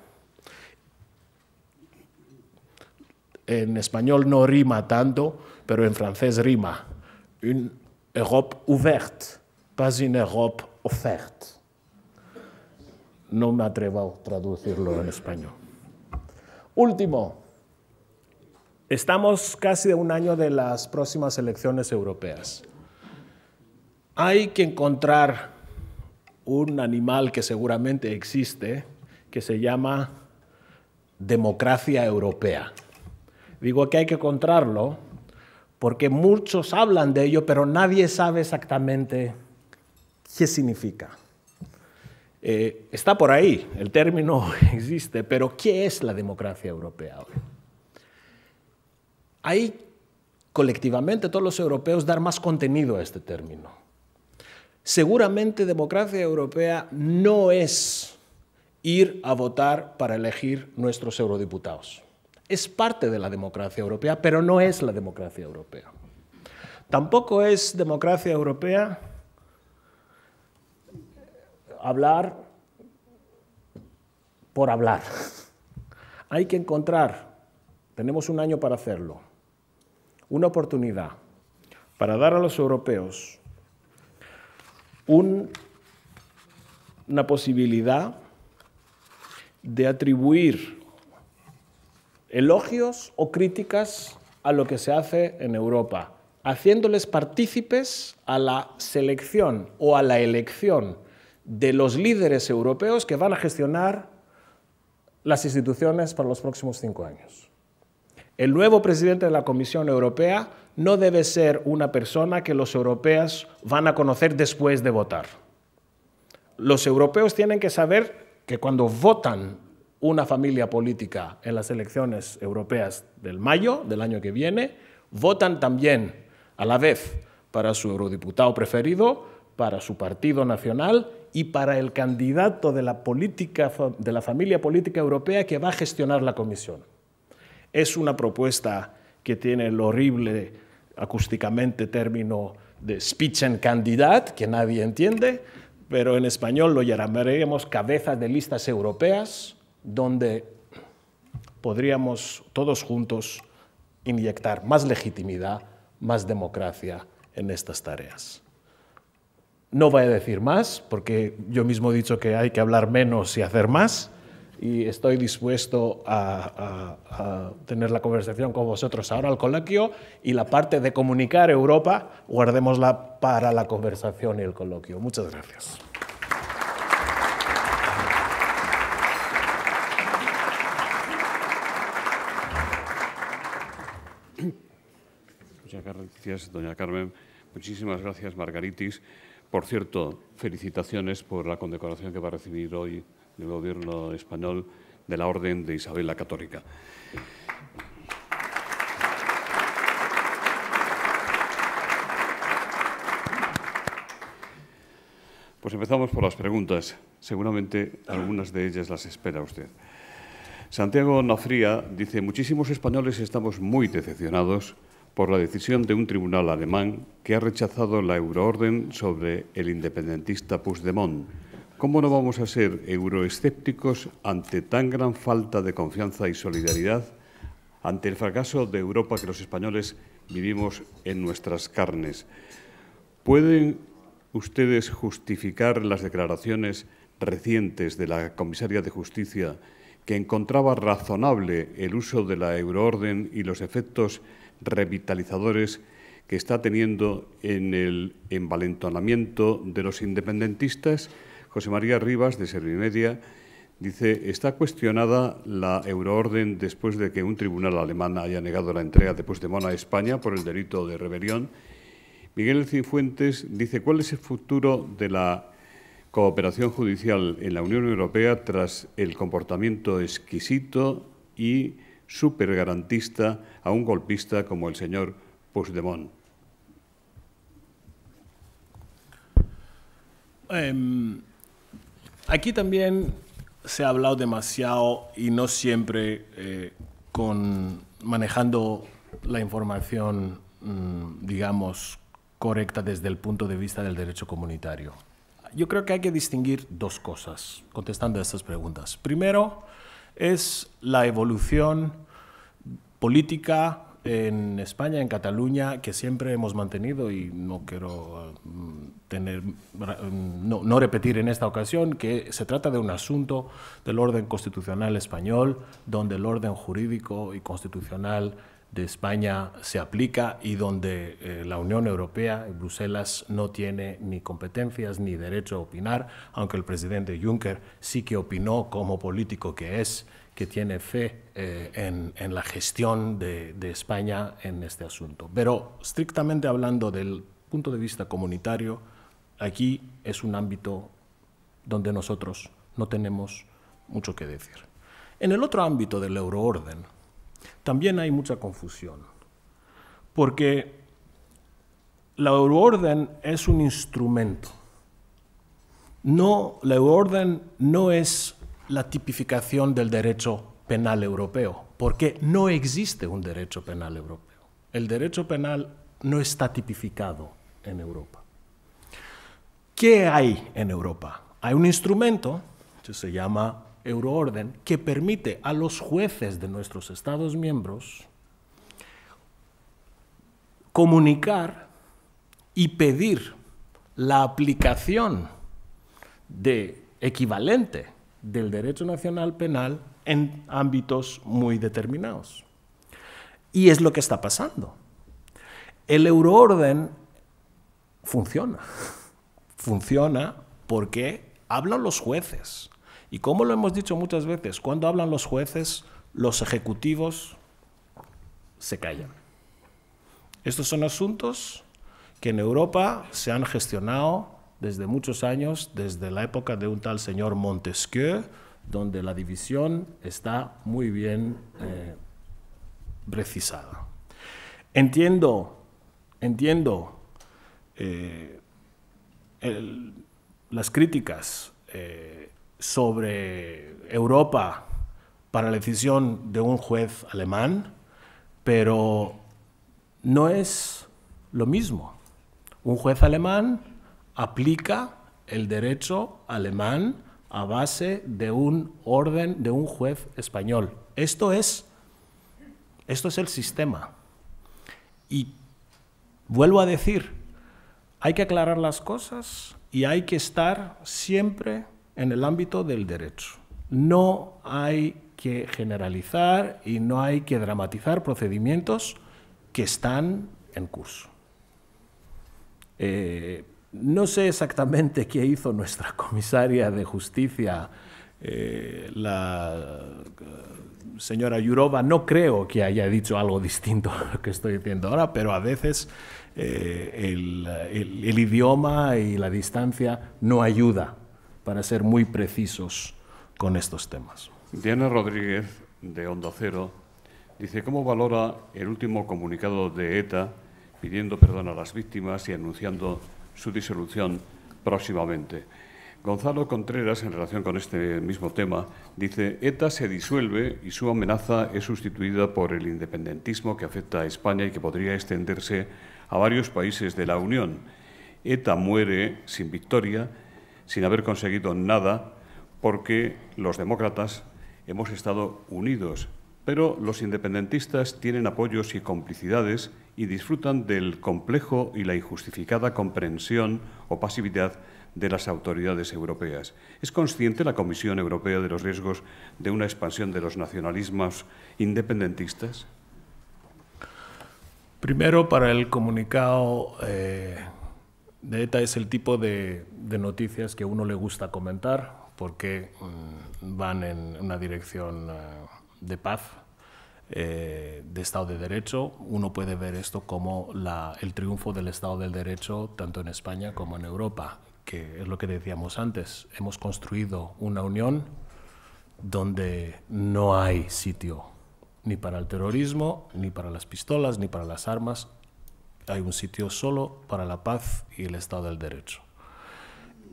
En español no rima tanto, pero en francés rima. Europe ouverte, pas une Europe offerte. No me atrevo a traducirlo en español. Último, estamos casi de un año de las próximas elecciones europeas. Hay que encontrar un animal que seguramente existe, que se llama democracia europea. Digo que hay que encontrarlo porque muchos hablan de ello, pero nadie sabe exactamente qué significa. Eh, está por ahí, el término existe, pero ¿qué es la democracia europea hoy? Hay colectivamente todos los europeos dar más contenido a este término. Seguramente democracia europea no es ir a votar para elegir nuestros eurodiputados es parte de la democracia europea, pero no es la democracia europea. Tampoco es democracia europea hablar por hablar. Hay que encontrar, tenemos un año para hacerlo, una oportunidad para dar a los europeos una posibilidad de atribuir elogios o críticas a lo que se hace en Europa, haciéndoles partícipes a la selección o a la elección de los líderes europeos que van a gestionar las instituciones para los próximos cinco años. El nuevo presidente de la Comisión Europea no debe ser una persona que los europeos van a conocer después de votar. Los europeos tienen que saber que cuando votan una familia política en las elecciones europeas del mayo del año que viene, votan también a la vez para su eurodiputado preferido, para su partido nacional y para el candidato de la, política, de la familia política europea que va a gestionar la comisión. Es una propuesta que tiene el horrible acústicamente término de speech candidat, que nadie entiende, pero en español lo llamaremos cabezas de listas europeas, donde podríamos todos juntos inyectar más legitimidad, más democracia en estas tareas. No voy a decir más, porque yo mismo he dicho que hay que hablar menos y hacer más, y estoy dispuesto a, tener la conversación con vosotros ahora al coloquio, y la parte de comunicar Europa, guardémosla para la conversación y el coloquio. Muchas gracias. gracias, doña Carmen. Muchísimas gracias, Margaritis. Por cierto, felicitaciones por la condecoración que va a recibir hoy el Gobierno español de la Orden de Isabel la Católica. Pues empezamos por las preguntas. Seguramente algunas de ellas las espera usted. Santiago Nafría dice, muchísimos españoles estamos muy decepcionados por la decisión de un tribunal alemán que ha rechazado la euroorden sobre el independentista Puigdemont. ¿Cómo no vamos a ser euroescépticos ante tan gran falta de confianza y solidaridad, ante el fracaso de Europa que los españoles vivimos en nuestras carnes? ¿Pueden ustedes justificar las declaraciones recientes de la comisaria de Justicia que encontraba razonable el uso de la euroorden y los efectos revitalizadores que está teniendo en el envalentonamiento de los independentistas. José María Rivas, de Servimedia, dice, está cuestionada la euroorden después de que un tribunal alemán haya negado la entrega de Puigdemont a España por el delito de rebelión. Miguel Cifuentes dice, ¿cuál es el futuro de la cooperación judicial en la Unión Europea tras el comportamiento exquisito y garantista a un golpista como el señor Puigdemont. Em, aquí también se ha hablado demasiado y no siempre eh, con manejando la información, mm, digamos, correcta desde el punto de vista del derecho comunitario. Yo creo que hay que distinguir dos cosas contestando a estas preguntas. Primero, es la evolución política en España, en Cataluña, que siempre hemos mantenido y no quiero mm, mm, no, no, repetir en esta ocasión, que se trata de un asunto del orden constitucional español, donde el orden jurídico y constitucional de España se aplica y donde eh, la Unión Europea y Bruselas no tiene ni competencias ni derecho a opinar, aunque el presidente Juncker sí que opinó como político que es, que tiene fe eh, en, la gestión de España en este asunto. Pero estrictamente hablando del punto de vista comunitario, aquí es un ámbito donde nosotros no tenemos mucho que decir. En el otro ámbito del euroorden, también hay mucha confusión, porque la orden es un instrumento. No, la orden no es la tipificación del derecho penal europeo, porque no existe un derecho penal europeo. El derecho penal no está tipificado en Europa. ¿Qué hay en Europa? Hay un instrumento que se llama euroorden que permite a los jueces de nuestros Estados miembros comunicar y pedir la aplicación de equivalente del derecho nacional penal en ámbitos muy determinados. Y es lo que está pasando. El euroorden funciona. Funciona porque hablan los jueces, y como lo hemos dicho muchas veces, cuando hablan los jueces, los ejecutivos se callan. Estos son asuntos que en Europa se han gestionado desde muchos años, desde la época de un tal señor Montesquieu, donde la división está muy bien eh, precisada. Entiendo, entiendo eh, las críticas eh, sobre Europa para la decisión de un juez alemán, pero no es lo mismo. Un juez alemán aplica el derecho alemán a base de un orden de un juez español. Esto es, esto es el sistema. Y vuelvo a decir, hay que aclarar las cosas y hay que estar siempre en el ámbito del derecho. No hay que generalizar y no hay que dramatizar procedimientos que están en curso. Eh, no sé exactamente qué hizo nuestra comisaria de justicia, eh, la eh, señora Yurova. No creo que haya dicho algo distinto a lo que estoy diciendo ahora, pero a veces el, el idioma y la distancia no ayuda para ser muy precisos con estos temas. Diana Rodríguez, de Onda Cero, dice, ¿cómo valora el último comunicado de ETA pidiendo perdón a las víctimas y anunciando su disolución próximamente? Gonzalo Contreras, en relación con este mismo tema, dice, ETA se disuelve y su amenaza es sustituida por el independentismo que afecta a España y que podría extenderse a varios países de la Unión. ETA muere sin victoria sin haber conseguido nada porque los demócratas hemos estado unidos, pero los independentistas tienen apoyos y complicidades y disfrutan del complejo y la injustificada comprensión o pasividad de las autoridades europeas. ¿Es consciente la Comisión Europea de los riesgos de una expansión de los nacionalismos independentistas? Primero, para el comunicado eh, de ETA es el tipo de, noticias que uno le gusta comentar porque mm, van en una dirección eh, de paz, eh, de Estado de Derecho. Uno puede ver esto como el triunfo del Estado del Derecho tanto en España como en Europa, que es lo que decíamos antes. Hemos construido una unión donde no hay sitio ni para el terrorismo, ni para las pistolas, ni para las armas, hay un sitio solo para la paz y el Estado del Derecho.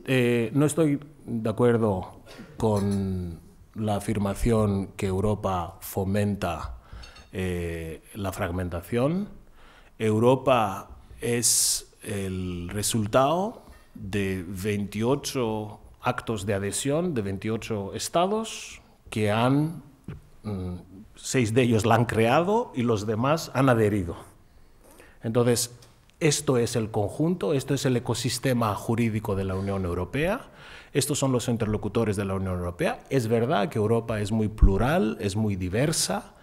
Eh, no estoy de acuerdo con la afirmación que Europa fomenta eh, la fragmentación. Europa es el resultado de 28 actos de adhesión de 28 estados que han, mm, seis de ellos la han creado y los demás han adherido. Entonces, esto es el conjunto, esto es el ecosistema jurídico de la Unión Europea, estos son los interlocutores de la Unión Europea. Es verdad que Europa es muy plural, es muy diversa,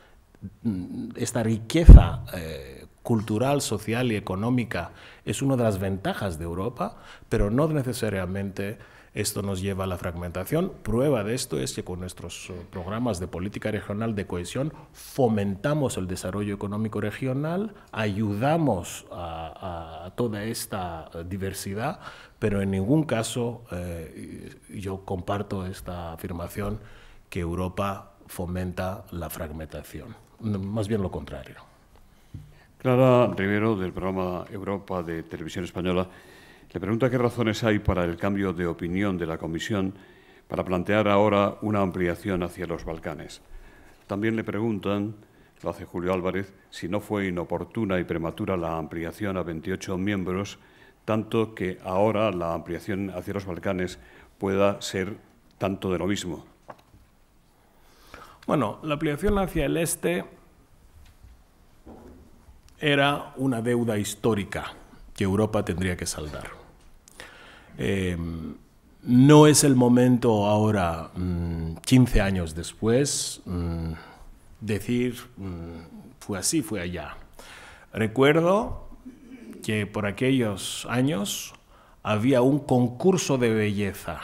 mm, esta riqueza eh, cultural, social y económica es una de las ventajas de Europa, pero no necesariamente esto nos lleva a la fragmentación. Prueba de esto es que con nuestros eh, programas de política regional de cohesión fomentamos el desarrollo económico regional, ayudamos a, toda esta diversidad, pero en ningún caso eh, yo comparto esta afirmación que Europa fomenta la fragmentación. Más bien lo contrario. Clara Rivero, del programa Europa de Televisión Española. Le pregunto qué razones hay para el cambio de opinión de la Comisión para plantear ahora una ampliación hacia los Balcanes. También le preguntan, lo hace Julio Álvarez, si no fue inoportuna y prematura la ampliación a 28 miembros, tanto que ahora la ampliación hacia los Balcanes pueda ser tanto de lo mismo. Bueno, la ampliación hacia el este era una deuda histórica que Europa tendría que saldar. Em, no es el momento ahora, 15 mm, años después, mm, decir mm, fue así, fue allá. Recuerdo que por aquellos años había un concurso de belleza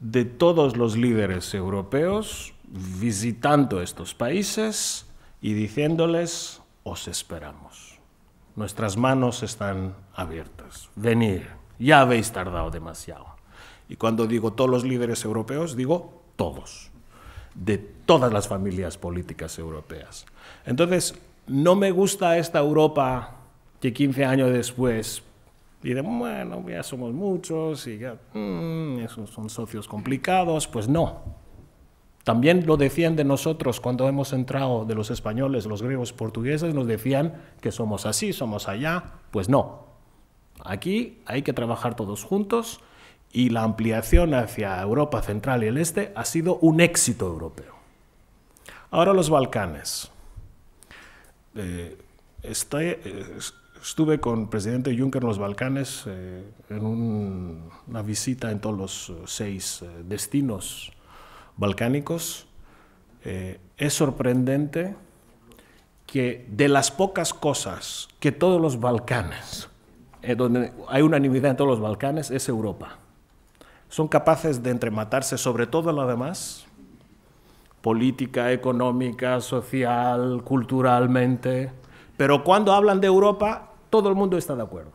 de todos los líderes europeos visitando estos países y diciéndoles, os esperamos. Nuestras manos están abiertas. Venir. Ya habéis tardado demasiado. Y cuando digo todos los líderes europeos, digo todos, de todas las familias políticas europeas. Entonces, no me gusta esta Europa que 15 años después dice, bueno, ya somos muchos y ya, mm, esos son socios complicados. Pues no. También lo decían de nosotros cuando hemos entrado de los españoles, los griegos, portugueses, nos decían que somos así, somos allá. Pues no. Aquí hay que trabajar todos juntos y la ampliación hacia Europa Central y el Este ha sido un éxito europeo. Ahora los Balcanes. Eh, eh, estuve con el presidente Juncker en los Balcanes eh, en una visita en todos los seis destinos balcánicos. es sorprendente que de las pocas cosas que todos los Balcanes eh, donde hay unanimidad en todos los Balcanes, es Europa. Son capaces de entrematarse sobre todo en lo demás, política, económica, social, culturalmente, pero cuando hablan de Europa, todo el mundo está de acuerdo.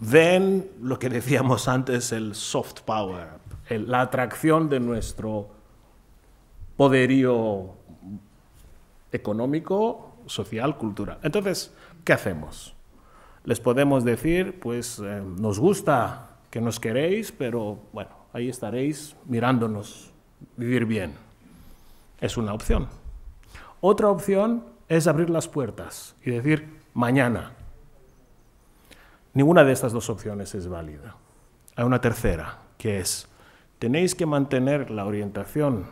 Ven lo que decíamos antes, el soft power, la atracción de nuestro poderío económico, social, cultural. Entonces, ¿qué hacemos? les podemos decir, pues eh, nos gusta que nos queréis, pero bueno, ahí estaréis mirándonos vivir bien. Es una opción. Otra opción es abrir las puertas y decir mañana. Ninguna de estas dos opciones es válida. Hay una tercera, que es, tenéis que mantener la orientación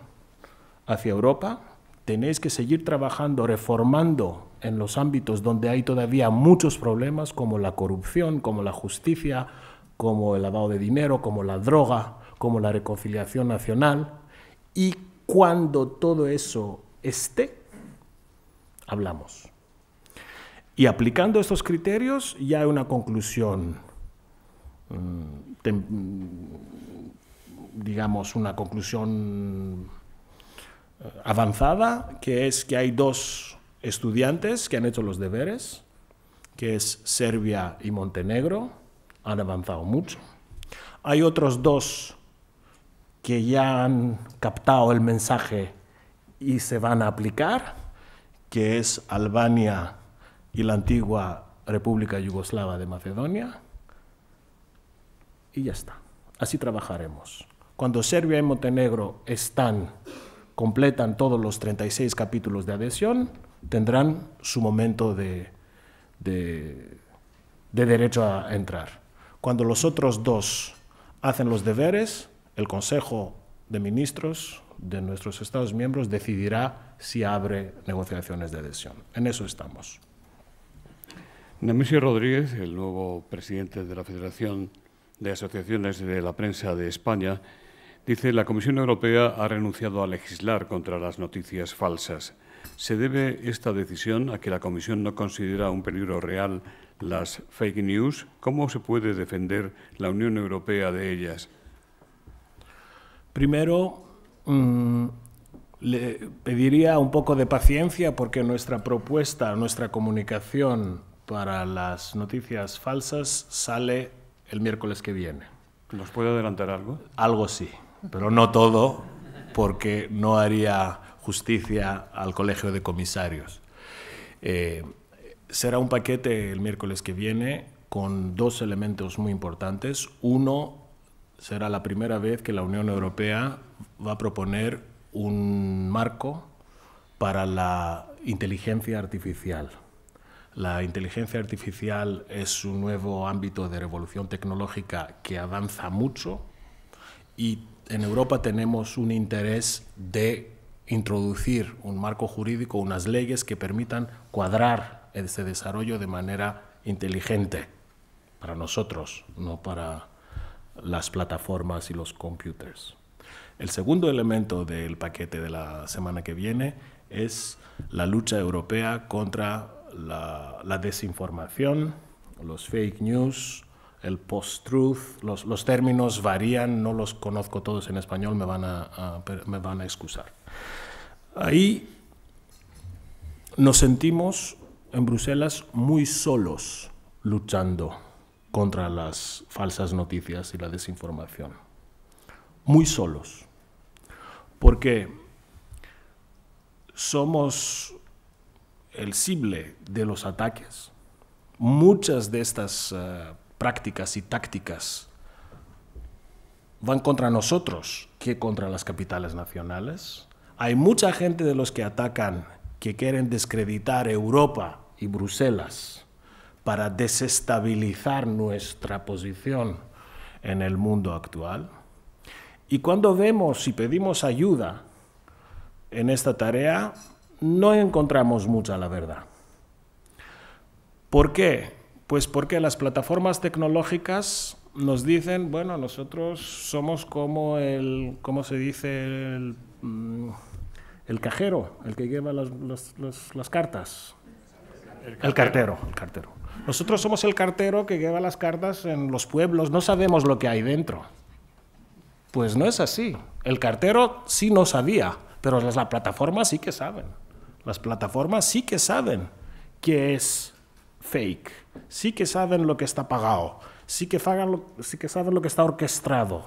hacia Europa, tenéis que seguir trabajando, reformando en los ámbitos donde hay todavía muchos problemas como la corrupción, como la justicia, como el lavado de dinero, como la droga, como la reconciliación nacional. Y cuando todo eso esté, hablamos. Y aplicando estos criterios ya hay una conclusión, mm, digamos, una conclusión eh, avanzada, que es que hay dos estudiantes que han hecho los deberes, que es Serbia y Montenegro, han avanzado mucho. Hay otros dos que ya han captado el mensaje y se van a aplicar, que es Albania y la antigua República Yugoslava de Macedonia. Y ya está. Así trabajaremos. Cuando Serbia y Montenegro están, completan todos los 36 capítulos de adhesión, tendrán su momento de, de, derecho a entrar. Cuando los otros dos hacen los deberes, el Consejo de Ministros de nuestros Estados miembros decidirá si abre negociaciones de adhesión. En eso estamos. Nemesio Rodríguez, el nuevo presidente de la Federación de Asociaciones de la Prensa de España, dice la Comisión Europea ha renunciado a legislar contra las noticias falsas. ¿Se debe esta decisión a que la Comisión no considera un peligro real las fake news? ¿Cómo se puede defender la Unión Europea de ellas? Primero, mm, le pediría un poco de paciencia porque nuestra propuesta, nuestra comunicación para las noticias falsas sale el miércoles que viene. ¿Nos puede adelantar algo? Algo sí, pero no todo, porque no haría justicia al Colegio de Comisarios. Eh, será un paquete el miércoles que viene con dos elementos muy importantes. Uno, será la primera vez que la Unión Europea va a proponer un marco para la inteligencia artificial. La inteligencia artificial es un nuevo ámbito de revolución tecnológica que avanza mucho y en Europa tenemos un interés de introducir un marco jurídico, unas leyes que permitan cuadrar ese desarrollo de manera inteligente para nosotros, no para las plataformas y los computers. El segundo elemento del paquete de la semana que viene es la lucha europea contra la, desinformación, los fake news, el post-truth, los, términos varían, no los conozco todos en español, me van a, me van a excusar. Ahí nos sentimos en Bruselas muy solos luchando contra las falsas noticias y la desinformación. Muy solos. Porque somos el cible de los ataques. Muchas de estas eh, prácticas y tácticas van contra nosotros que contra las capitales nacionales. Hay mucha gente de los que atacan que quieren descreditar Europa y Bruselas para desestabilizar nuestra posición en el mundo actual. Y cuando vemos y pedimos ayuda en esta tarea, no encontramos mucha la verdad. ¿Por qué? Pues porque las plataformas tecnológicas nos dicen, bueno, nosotros somos como el, ¿cómo se dice? El, mm, cajero, el que lleva las, cartas. El cartero. el cartero, Nosotros somos el cartero que lleva las cartas en los pueblos, no sabemos lo que hay dentro. Pues no es así. El cartero sí no sabía, pero las, las plataformas sí que saben. Las plataformas sí que saben que es fake sí que saben lo que está pagado, sí que, saben lo que está orquestado.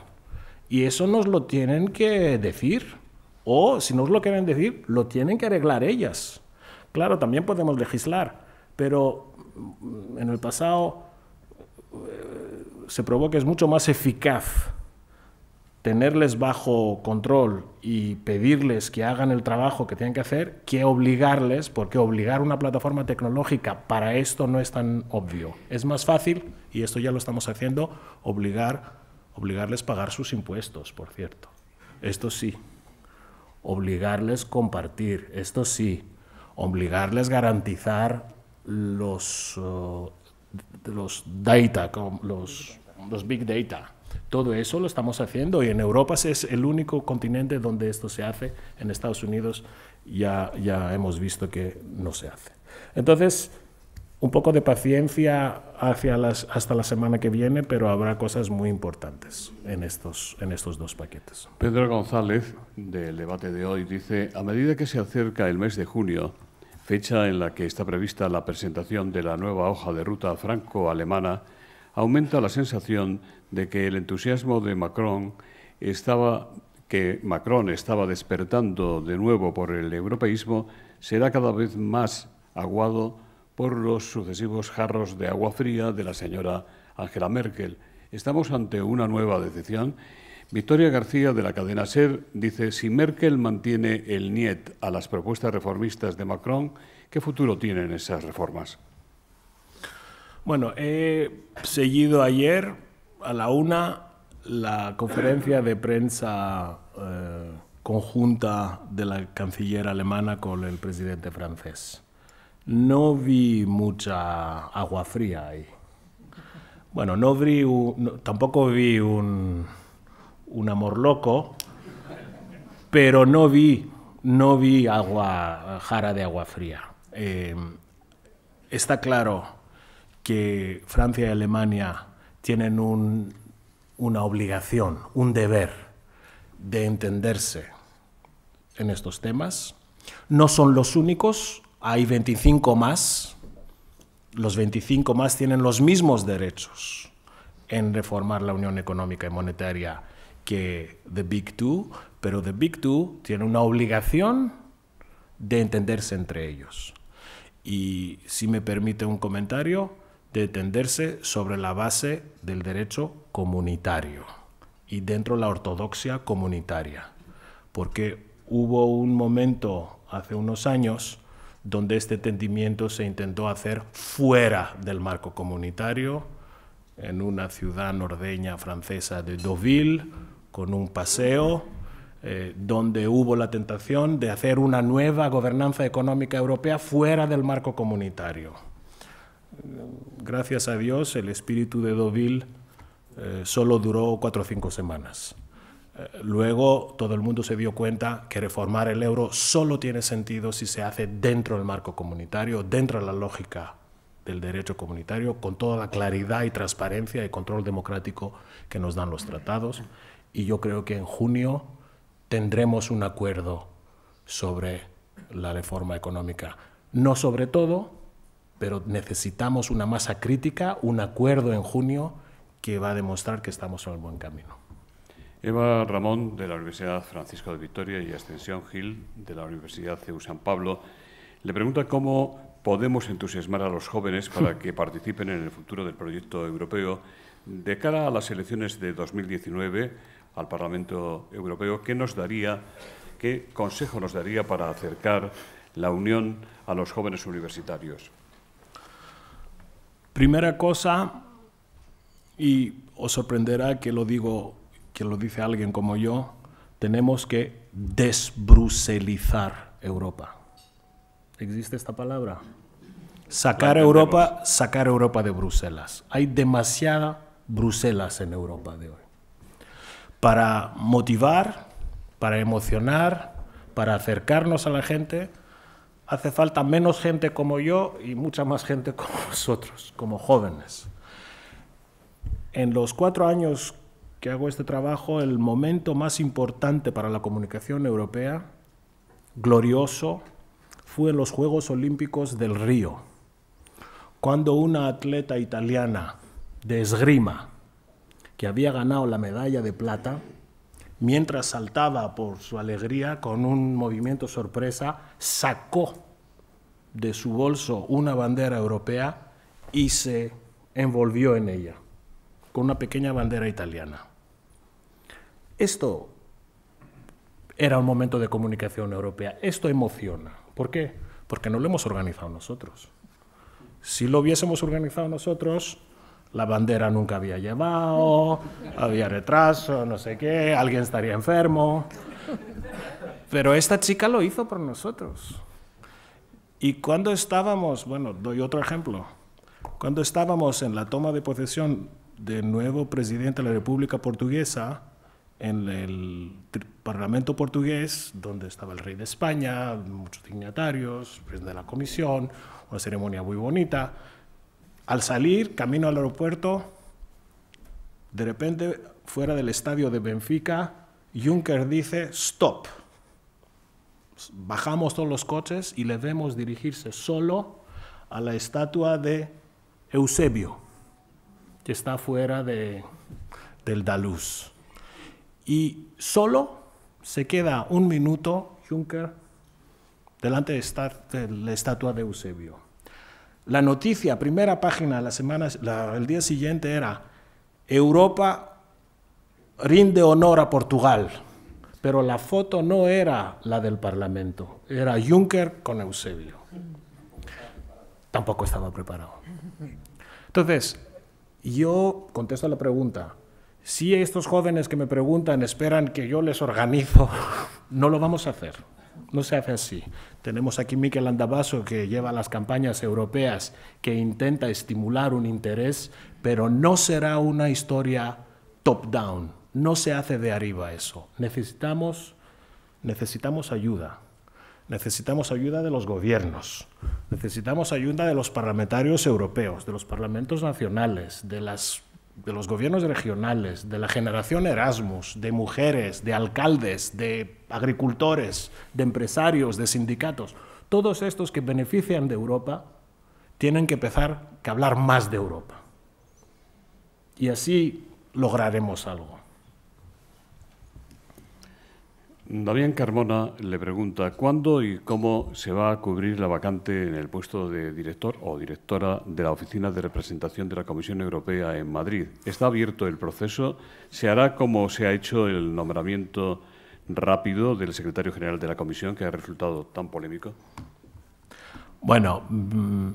Y eso nos lo tienen que decir. O si nos lo quieren decir, lo tienen que arreglar ellas. Claro, también podemos legislar, pero mm, en el pasado eh, se probó que es mucho más eficaz tenerles bajo control y pedirles que hagan el trabajo que tienen que hacer que obligarles, porque obligar una plataforma tecnológica para esto no es tan obvio. Es más fácil, y esto ya lo estamos haciendo, obligar, obligarles a pagar sus impuestos, por cierto. Esto sí. Obligarles a compartir, esto sí. Obligarles a garantizar los, eh, los data, los, los big data todo eso lo estamos haciendo y en Europa es el único continente donde esto se hace. En Estados Unidos ya, ya hemos visto que no se hace. Entonces, un poco de paciencia hacia las, hasta la semana que viene, pero habrá cosas muy importantes en estos, en estos dos paquetes. Pedro González, del debate de hoy, dice, a medida que se acerca el mes de junio, fecha en la que está prevista la presentación de la nueva hoja de ruta franco-alemana aumenta la sensación de que el entusiasmo de Macron estaba, que Macron estaba despertando de nuevo por el europeísmo será cada vez más aguado por los sucesivos jarros de agua fría de la señora Angela Merkel. Estamos ante una nueva decisión. Victoria García de la cadena SER dice, si Merkel mantiene el NIET a las propuestas reformistas de Macron, ¿qué futuro tienen esas reformas? Bueno, he seguido ayer a la una la conferencia de prensa eh, conjunta de la canciller alemana con el presidente francés. No vi mucha agua fría ahí. Bueno, no vi tampoco vi un, un amor loco, pero no vi, no vi agua, jara de agua fría. Eh, está claro que Francia y Alemania tienen una obligación, un deber de entenderse en estos temas. No son los únicos, hay 25 más. Los 25 más tienen los mismos derechos en reformar la Unión Económica y Monetaria que The Big Two, pero The Big Two tiene una obligación de entenderse entre ellos. Y si me permite un comentario, de tenderse sobre la base del derecho comunitario y dentro de la ortodoxia comunitaria, porque hubo un momento hace unos años donde este entendimiento se intentó hacer fuera del marco comunitario, en una ciudad nordeña francesa de Deauville, con un paseo, eh, donde hubo la tentación de hacer una nueva gobernanza económica europea fuera del marco comunitario gracias a Dios, el espíritu de Deauville eh, solo duró cuatro o cinco semanas. Eh, luego todo el mundo se dio cuenta que reformar el euro solo tiene sentido si se hace dentro del marco comunitario, dentro de la lógica del derecho comunitario, con toda la claridad y transparencia y control democrático que nos dan los tratados. Y yo creo que en junio tendremos un acuerdo sobre la reforma económica. No sobre todo, pero necesitamos una masa crítica, un acuerdo en junio que va a demostrar que estamos en el buen camino. Eva Ramón, de la Universidad Francisco de Victoria, y Ascensión Gil, de la Universidad CEU San Pablo, le pregunta cómo podemos entusiasmar a los jóvenes para que participen en el futuro del proyecto europeo de cara a las elecciones de 2019 al Parlamento Europeo. ¿Qué nos daría, qué consejo nos daría para acercar la Unión a los jóvenes universitarios? Primera cosa, y os sorprenderá que lo digo, que lo dice alguien como yo, tenemos que desbruselizar Europa. ¿Existe esta palabra? Sacar Europa, sacar Europa de Bruselas. Hay demasiada Bruselas en Europa de hoy. Para motivar, para emocionar, para acercarnos a la gente, hace falta menos gente como yo y mucha más gente como vosotros, como jóvenes. En los cuatro años que hago este trabajo, el momento más importante para la comunicación europea, glorioso, fue en los Juegos Olímpicos del Río, cuando una atleta italiana de esgrima, que había ganado la medalla de plata, mientras saltaba por su alegría, con un movimiento sorpresa, sacó de su bolso una bandera europea y se envolvió en ella, con una pequeña bandera italiana. Esto era un momento de comunicación europea. Esto emociona. ¿Por qué? Porque no lo hemos organizado nosotros. Si lo hubiésemos organizado nosotros, la bandera nunca había llevado, había retraso, no sé qué, alguien estaría enfermo. Pero esta chica lo hizo por nosotros. Y cuando estábamos, bueno, doy otro ejemplo, cuando estábamos en la toma de posesión del nuevo presidente de la República Portuguesa, en el Parlamento portugués, donde estaba el rey de España, muchos dignatarios, presidente de la comisión, una ceremonia muy bonita, al salir, camino al aeropuerto, de repente, fuera del estadio de Benfica, Juncker dice, stop. Bajamos todos los coches y le vemos dirigirse solo a la estatua de Eusebio, que está fuera de, del Daluz. Y solo se queda un minuto Juncker delante de la estatua de Eusebio. La noticia, primera página, la semana, el día siguiente era, Europa rinde honor a Portugal, pero la foto no era la del Parlamento, era Juncker con Eusebio. Tampoco estaba preparado. Entonces, yo contesto la pregunta, si estos jóvenes que me preguntan esperan que yo les organizo, no lo vamos a hacer no se hace así. Tenemos aquí Miquel Andabaso que lleva las campañas europeas, que intenta estimular un interés, pero no será una historia top-down, no se hace de arriba eso. Necesitamos, necesitamos ayuda. Necesitamos ayuda de los gobiernos, necesitamos ayuda de los parlamentarios europeos, de los parlamentos nacionales, de las de los gobiernos regionales, de la generación Erasmus, de mujeres, de alcaldes, de agricultores, de empresarios, de sindicatos, todos estos que benefician de Europa tienen que empezar a hablar más de Europa. Y así lograremos algo. Damián Carmona le pregunta cuándo y cómo se va a cubrir la vacante en el puesto de director o directora de la Oficina de Representación de la Comisión Europea en Madrid. ¿Está abierto el proceso? ¿Se hará como se ha hecho el nombramiento rápido del secretario general de la Comisión, que ha resultado tan polémico? Bueno, mm,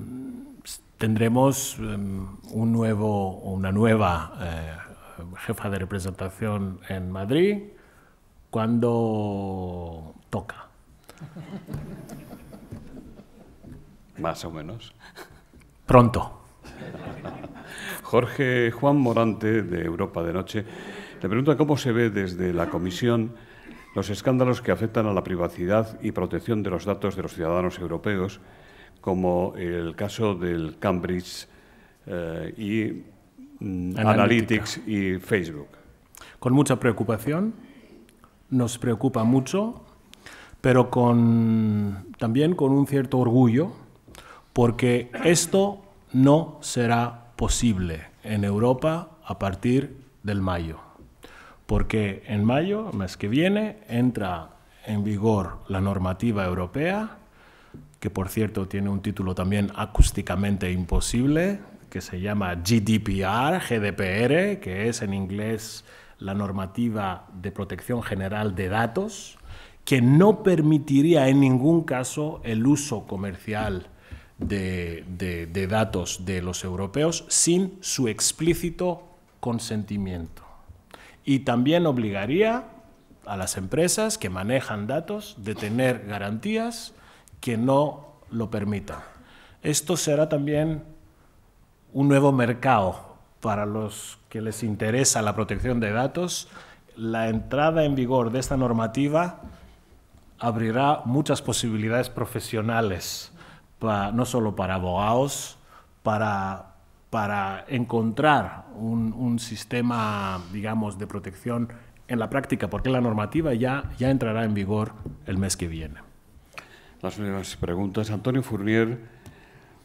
tendremos mm, un nuevo, una nueva eh, jefa de representación en Madrid cuando toca. Más o menos. Pronto. Jorge Juan Morante, de Europa de Noche, le pregunta cómo se ve desde la Comisión los escándalos que afectan a la privacidad y protección de los datos de los ciudadanos europeos, como el caso del Cambridge eh, y mm, Analytics y Facebook. Con mucha preocupación, nos preocupa mucho, pero con, también con un cierto orgullo, porque esto no será posible en Europa a partir del mayo, porque en mayo, mes que viene, entra en vigor la normativa europea, que por cierto tiene un título también acústicamente imposible, que se llama GDPR, GDPR, que es en inglés la normativa de protección general de datos, que no permitiría en ningún caso el uso comercial de, datos de los europeos sin su explícito consentimiento. Y también obligaría a las empresas que manejan datos de tener garantías que no lo permitan. Esto será también un nuevo mercado para los que les interesa la protección de datos, la entrada en vigor de esta normativa abrirá muchas posibilidades profesionales, no solo para abogados, para, para encontrar un, un, sistema, digamos, de protección en la práctica, porque la normativa ya, ya entrará en vigor el mes que viene. Las primeras preguntas. Antonio Fournier,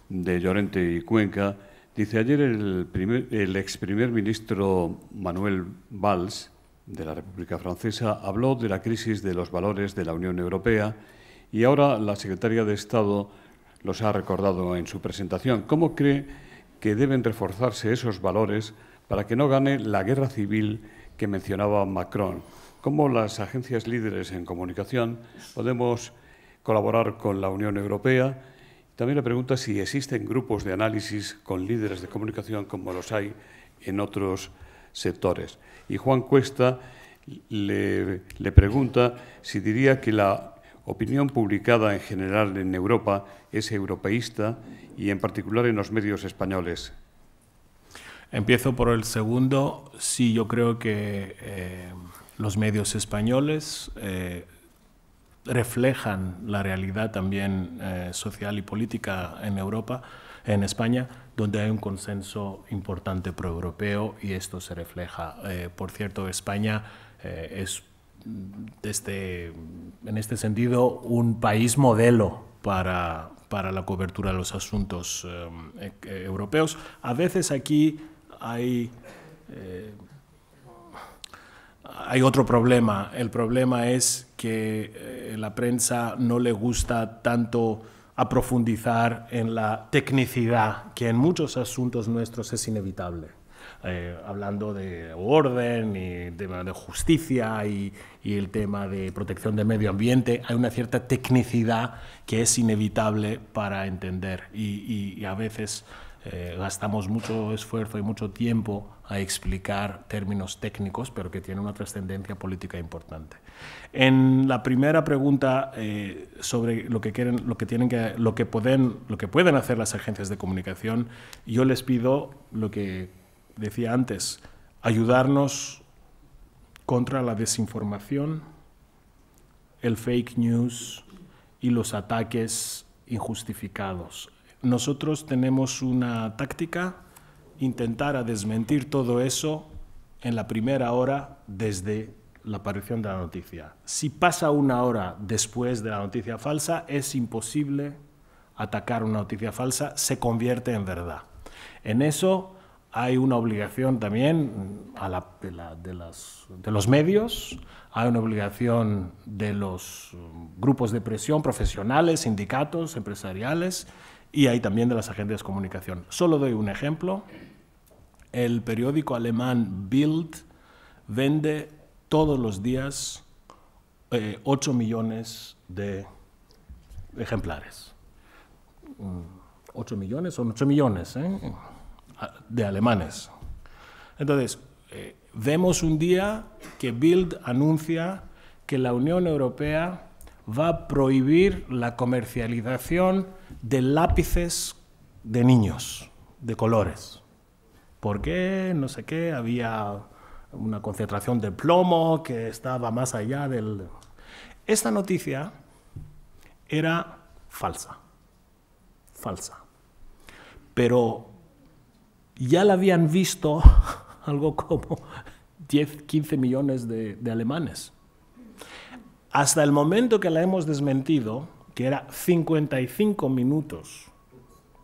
de Llorente y Cuenca. Dice, ayer el, el ex primer ministro Manuel Valls de la República Francesa habló de la crisis de los valores de la Unión Europea y ahora la secretaria de Estado los ha recordado en su presentación. ¿Cómo cree que deben reforzarse esos valores para que no gane la guerra civil que mencionaba Macron? ¿Cómo las agencias líderes en comunicación podemos colaborar con la Unión Europea también le pregunta si existen grupos de análisis con líderes de comunicación como los hay en otros sectores. Y Juan Cuesta le, pregunta si diría que la opinión publicada en general en Europa es europeísta y en particular en los medios españoles. Empiezo por el segundo. Sí, yo creo que eh, los medios españoles eh, reflejan la realidad también eh, social y política en Europa, en España, donde hay un consenso importante proeuropeo y esto se refleja. Eh, por cierto, España eh, es desde, mm, en este sentido un país modelo para, para la cobertura de los asuntos e, europeos. A veces aquí hay hay otro problema. El problema es que eh, la prensa no le gusta tanto aprofundizar en la tecnicidad, que en muchos asuntos nuestros es inevitable. Eh, hablando de orden y de justicia y, el tema de protección del medio ambiente, hay una cierta tecnicidad que es inevitable para entender y, a veces eh, gastamos mucho esfuerzo y mucho tiempo a explicar términos técnicos, pero que tienen una trascendencia política importante. En la primera pregunta eh, sobre lo que quieren, lo que tienen que, lo que pueden, lo que pueden hacer las agencias de comunicación, yo les pido lo que decía antes, ayudarnos contra la desinformación, el fake news y los ataques injustificados. Nosotros tenemos una táctica ...intentar a desmentir todo eso en la primera hora desde la aparición de la noticia. Si pasa una hora después de la noticia falsa, es imposible atacar una noticia falsa, se convierte en verdad. En eso hay una obligación también de, de, los medios, hay una obligación de los um, grupos de presión profesionales, sindicatos, empresariales y hay también de las agencias de comunicación. Solo doy un ejemplo. El periódico alemán Bild vende todos los días 8 eh, millones de ejemplares. 8 mm, millones, son 8 millones ¿eh? de alemanes. Entonces, eh, vemos un día que Bild anuncia que la Unión Europea va a prohibir la comercialización de lápices de niños, de colores. ¿Por qué? no sé qué, había una concentración de plomo que estaba más allá del... Esta noticia era falsa, falsa. Pero ya la habían visto algo como 10, 15 millones de, de alemanes. Hasta el momento que la hemos desmentido, que era 55 minutos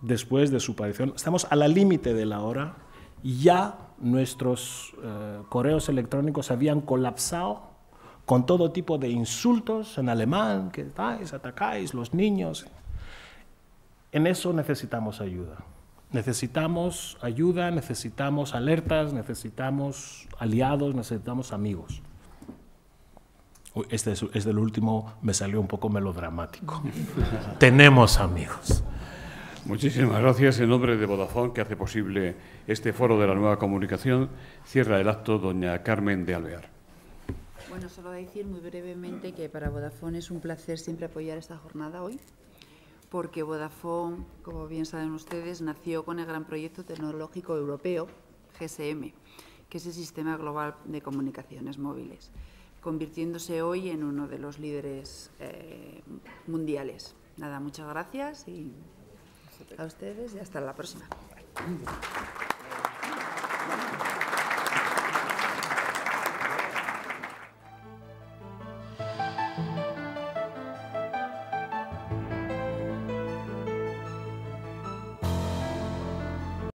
después de su aparición, estamos a la límite de la hora ya nuestros eh, correos electrónicos habían colapsado con todo tipo de insultos en alemán, que estáis, atacáis los niños. En eso necesitamos ayuda. Necesitamos ayuda, necesitamos alertas, necesitamos aliados, necesitamos amigos. Este es, el último, me salió un poco melodramático. Tenemos amigos. Muchísimas gracias. En nombre de Vodafone, que hace posible este foro de la nueva comunicación, cierra el acto doña Carmen de Alvear. Bueno, solo decir muy brevemente que para Vodafone es un placer siempre apoyar esta jornada hoy, porque Vodafone, como bien saben ustedes, nació con el gran proyecto tecnológico europeo, GSM, que es el Sistema Global de Comunicaciones Móviles, convirtiéndose hoy en uno de los líderes eh, mundiales. Nada, muchas gracias y a ustedes y hasta la próxima.